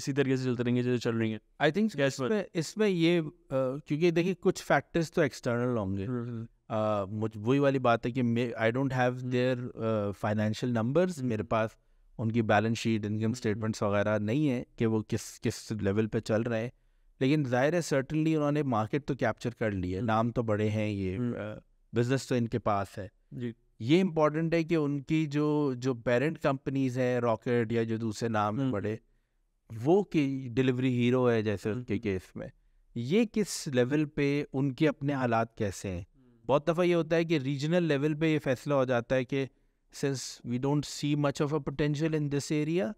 इसी तरीके से चलते रहेंगे जैसे चल रही हैं आई थिंक इसमें इसमें ये uh, क्योंकि देखिए कुछ फैक्टर्स तो एक्सटर्नल होंगे हम्म, हम्म। uh, मुझ वही वाली बात है कि I don't have their financial numbers मेरे पास उनकी बैलेंस शीट इनकम स्टेटमेंट्स वगैरह नहीं है कि वो किस किस लेवल पे चल रहे हैं लेकिन जाहिर है सर्टनली उन्होंने मार्केट तो कैप्चर कर ली है हम्म। नाम तो बड़े हैं ये बिजनेस हम्म। तो इनके पास है जी ये इम्पोर्टेंट है कि उनकी जो जो पेरेंट कंपनीज हैं रॉकेट या जो दूसरे नाम हम्म, बड़े वो की डिलीवरी हीरो है जैसे उनके केस में ये किस लेवल पे उनके अपने हालात कैसे हैं बहुत दफ़ा ये होता है कि रीजनल लेवल पे ये फैसला हो जाता है कि since we don't see much of a potential in this area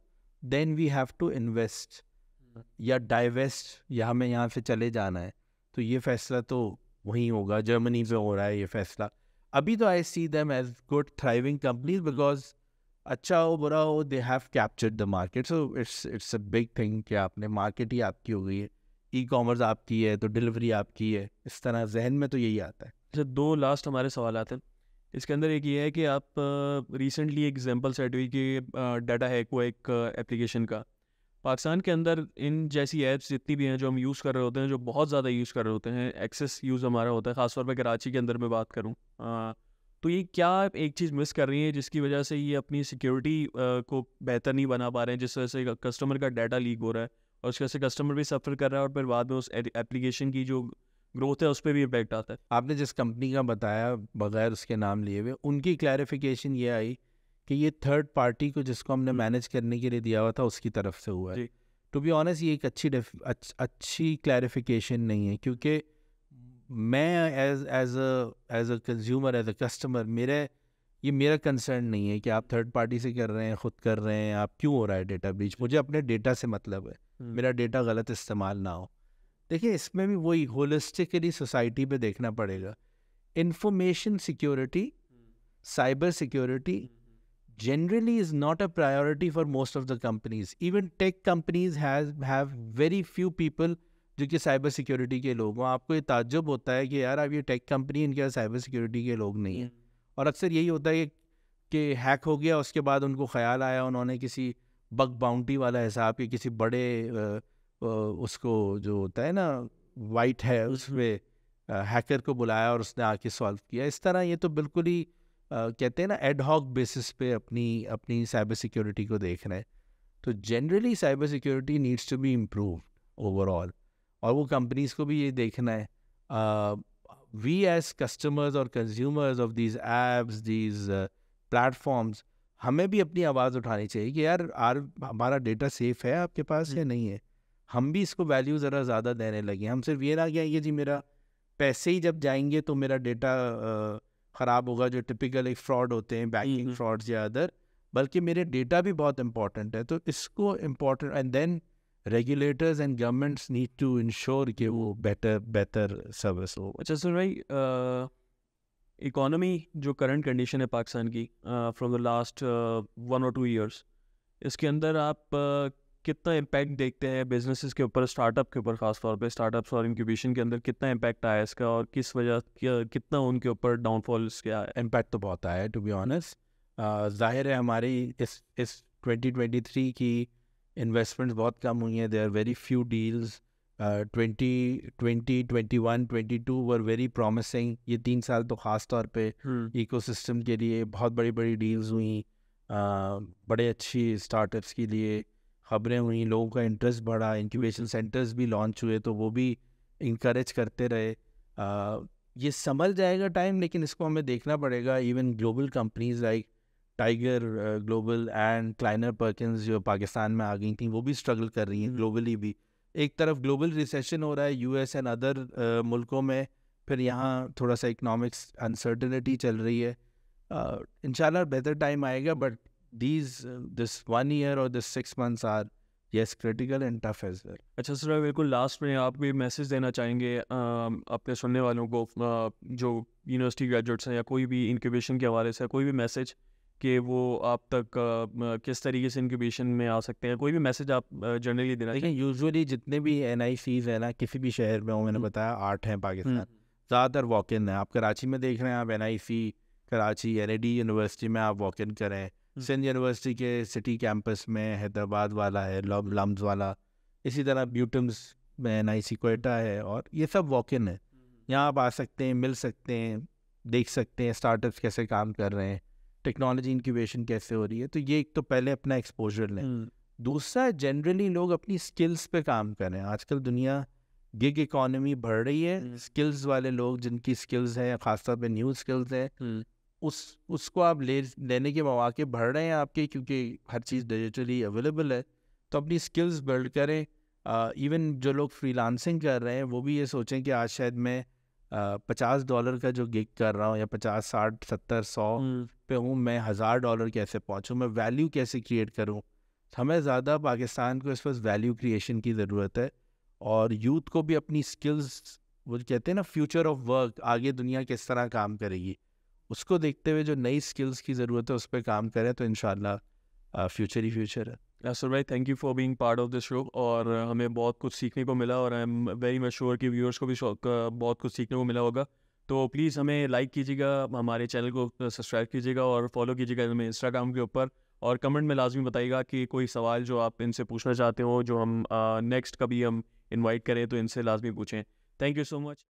then we have to invest या डाइवेस्ट या हमें यहाँ से चले जाना है तो ये फैसला तो वहीं होगा जर्मनी में हो रहा है ये फैसला अभी तो I see them as good thriving companies because अच्छा हो बुरा हो they have captured the market so it's it's a big thing कि आपने मार्केट ही आपकी हो गई है ई कॉमर्स आपकी है तो डिलीवरी आपकी है इस तरह जहन में तो यही आता है अच्छा दो लास्ट हमारे सवाल आते हैं इसके अंदर एक ये है कि आप रिसेंटली एग्जाम्पल सेट हुई कि डाटा हैक वो एक एप्लीकेशन का पाकिस्तान के अंदर इन जैसी ऐप्स जितनी भी हैं जो हम यूज़ कर रहे होते हैं जो बहुत ज़्यादा यूज़ कर रहे होते हैं एक्सेस यूज़ हमारा होता है ख़ासतौर पर कराची के अंदर मैं बात करूँ तो ये क्या एक चीज़ मिस कर रही है जिसकी वजह से ये अपनी सिक्योरिटी को बेहतर नहीं बना पा रहे हैं जिस वजह से कस्टमर का डाटा लीक हो रहा है और उस वजह से कस्टमर भी सफ़र कर रहा है और फिर बाद में उस एप्लीकेशन की जो ग्रोथ है उस पर भी इम्पेक्ट आता है आपने जिस कंपनी का बताया बगैर उसके नाम लिए हुए उनकी क्लैरिफिकेशन ये आई कि ये थर्ड पार्टी को जिसको हमने मैनेज हम्म। करने के लिए दिया हुआ था उसकी तरफ से हुआ है टू बी ऑनेस्ट ये एक अच्छी अच्छी क्लैरिफिकेशन नहीं है क्योंकि मैं as as a as a consumer as a customer मेरे ये मेरा कंसर्न नहीं है कि आप थर्ड पार्टी से कर रहे हैं खुद कर रहे हैं आप क्यों हो रहा है डेटा ब्रीच मुझे अपने डेटा से मतलब है हम्म। मेरा डेटा गलत इस्तेमाल ना हो देखिए इसमें भी वही होलिस्टिकली सोसाइटी पे देखना पड़ेगा information security cyber security generally is not a priority for most of the companies even tech companies has have very few people जो कि साइबर सिक्योरिटी के लोग हों आपको ये ताज्जुब होता है कि यार अब ये टेक कंपनी इनके पास साइबर सिक्योरिटी के लोग नहीं हैं हम्म। और अक्सर यही होता है कि हैक हो गया उसके बाद उनको ख्याल आया उन्होंने किसी बग बाउंटी वाला हिसाब के किसी बड़े उसको जो होता है ना वाइट है हम्म, उसमें हैकर हम्म। को बुलाया और उसने आके सॉल्व किया इस तरह ये तो बिल्कुल ही कहते हैं ना एडहॉक बेसिस पे अपनी अपनी साइबर सिक्योरिटी को देख रहे हैं तो generally cyber security needs to be improve overall और वो कंपनीज को भी ये देखना है वी एज कस्टमर्स और consumers of these apps these platforms हमें भी अपनी आवाज़ उठानी चाहिए कि यार आर हमारा डेटा सेफ़ है आपके पास या नहीं है हम भी इसको वैल्यू ज़रा ज़्यादा देने लगे हम सिर्फ ये ना कहेंगे जी मेरा पैसे ही जब जाएंगे तो मेरा डेटा uh, ख़राब होगा जो टिपिकल एक फ्रॉड होते हैं बैंकिंग फ्रॉड्स या अदर बल्कि मेरे डेटा भी बहुत इंपॉर्टेंट है तो इसको important and then regulators and governments need to ensure कि वो बेटर बेटर सर्विस हो अच्छा सर भाई इकोनॉमी जो करंट कंडीशन है पाकिस्तान की फ्रॉम द लास्ट वन और टू ईयर्स इसके अंदर आप uh, कितना इम्पैक्ट देखते हैं बिजनेसेस के ऊपर स्टार्टअप के ऊपर खास तौर स्टार्टअप्स और इंक्यूबेशन के अंदर कितना इम्पैक्ट आया इसका और किस वजह कितना उनके ऊपर डाउनफॉल इसका इम्पैक्ट तो बहुत आया टू बी ऑनेस्ट जाहिर है हमारी इस इस 2023 की इन्वेस्टमेंट्स बहुत कम हुई हैं they are very few deals twenty twenty twenty one twenty two were very promising ये तीन साल तो ख़ास तौर पे इकोसिस्टम हम्म। के लिए बहुत बड़ी बड़ी डील्स हुई बड़े अच्छी स्टार्टअप्स के लिए खबरें हुई लोगों का इंटरेस्ट बढ़ा इंक्यूबेशन सेंटर्स भी लॉन्च हुए तो वो भी इंकरेज करते रहे आ, ये समझ जाएगा टाइम लेकिन इसको हमें देखना पड़ेगा even global companies like Tiger Global and Kleiner Perkins जो पाकिस्तान में आ गई थी वो भी स्ट्रगल कर रही हैं ग्लोबली हम्म। भी एक तरफ ग्लोबल रिसेशन हो रहा है यूएस एंड अदर मुल्कों में फिर यहाँ थोड़ा सा इकनॉमिक्स अनसर्टनिटी चल रही है इन बेहतर टाइम आएगा but these uh, this one year or this six months are yes critical and tough as well. अच्छा सर बिल्कुल लास्ट में आप भी मैसेज देना चाहेंगे अपने सुनने वालों को जो यूनिवर्सिटी ग्रेजुएट्स हैं या कोई भी इनक्यूबेशन के हवाले से कोई भी मैसेज कि वो आप तक किस तरीके से इनक्यूबेशन में आ सकते हैं कोई भी मैसेज आप जनरली देना देखिए यूजुअली जितने भी एन आई सीज है ना किसी भी शहर में हो मैंने हम्म। बताया आठ हैं हम्म। पाकिस्तान ज़्यादातर वॉक इन है आप कराची में देख रहे हैं आप N I C Karachi N A D university में आप वॉक इन करें सिंध यूनिवर्सिटी के सिटी कैंपस में हैदराबाद वाला है लॉब लम्स वाला इसी तरह ब्यूटम्स में एन आई कोयटा है और ये सब वॉक इन है यहाँ आप आ सकते हैं मिल सकते हैं देख सकते हैं स्टार्टअप्स कैसे काम कर रहे हैं टेक्नोलॉजी इनक्यूबेशन कैसे हो रही है तो ये एक तो पहले अपना एक्सपोजर लें दूसरा जनरली लोग अपनी स्किल्स पे काम करें आजकल दुनिया गिग इकोनॉमी बढ़ रही है स्किल्स वाले लोग जिनकी स्किल्स हैं खासतौर पे न्यू स्किल्स हैं उस उसको आप ले लेने के मौाक़े बढ़ रहे हैं आपके क्योंकि हर चीज़ डिजिटली अवेलेबल है तो अपनी स्किल्स बिल्ड करें इवन जो लोग फ्रीलांसिंग कर रहे हैं वो भी ये सोचें कि आज शायद मैं पचास डॉलर का जो गिग कर रहा हूँ या पचास साठ सत्तर सौ हम्म। पे हूँ मैं हज़ार डॉलर कैसे पहुँचूँ मैं वैल्यू कैसे क्रिएट करूँ हमें ज़्यादा पाकिस्तान को इस पर वैल्यू क्रिएशन की ज़रूरत है और यूथ को भी अपनी स्किल्स वो कहते हैं ना फ्यूचर ऑफ वर्क आगे दुनिया किस तरह काम करेगी उसको देखते हुए जो नई स्किल्स की ज़रूरत है उस पर काम करें तो इन फ्यूचर ही फ्यूचर है सर भाई thank you for being part of this show और हमें बहुत कुछ सीखने को मिला और I am very much sure कि व्यूअर्स को भी बहुत कुछ सीखने को मिला होगा तो प्लीज़ हमें लाइक कीजिएगा हमारे चैनल को सब्सक्राइब कीजिएगा और फॉलो कीजिएगा हमें इंस्टाग्राम के ऊपर और कमेंट में लाजमी बताइएगा कि कोई सवाल जो आप इनसे पूछना चाहते हो जो हम नेक्स्ट कभी हम इन्वाइट करें तो इनसे लाजमी पूछें थैंक यू सो मच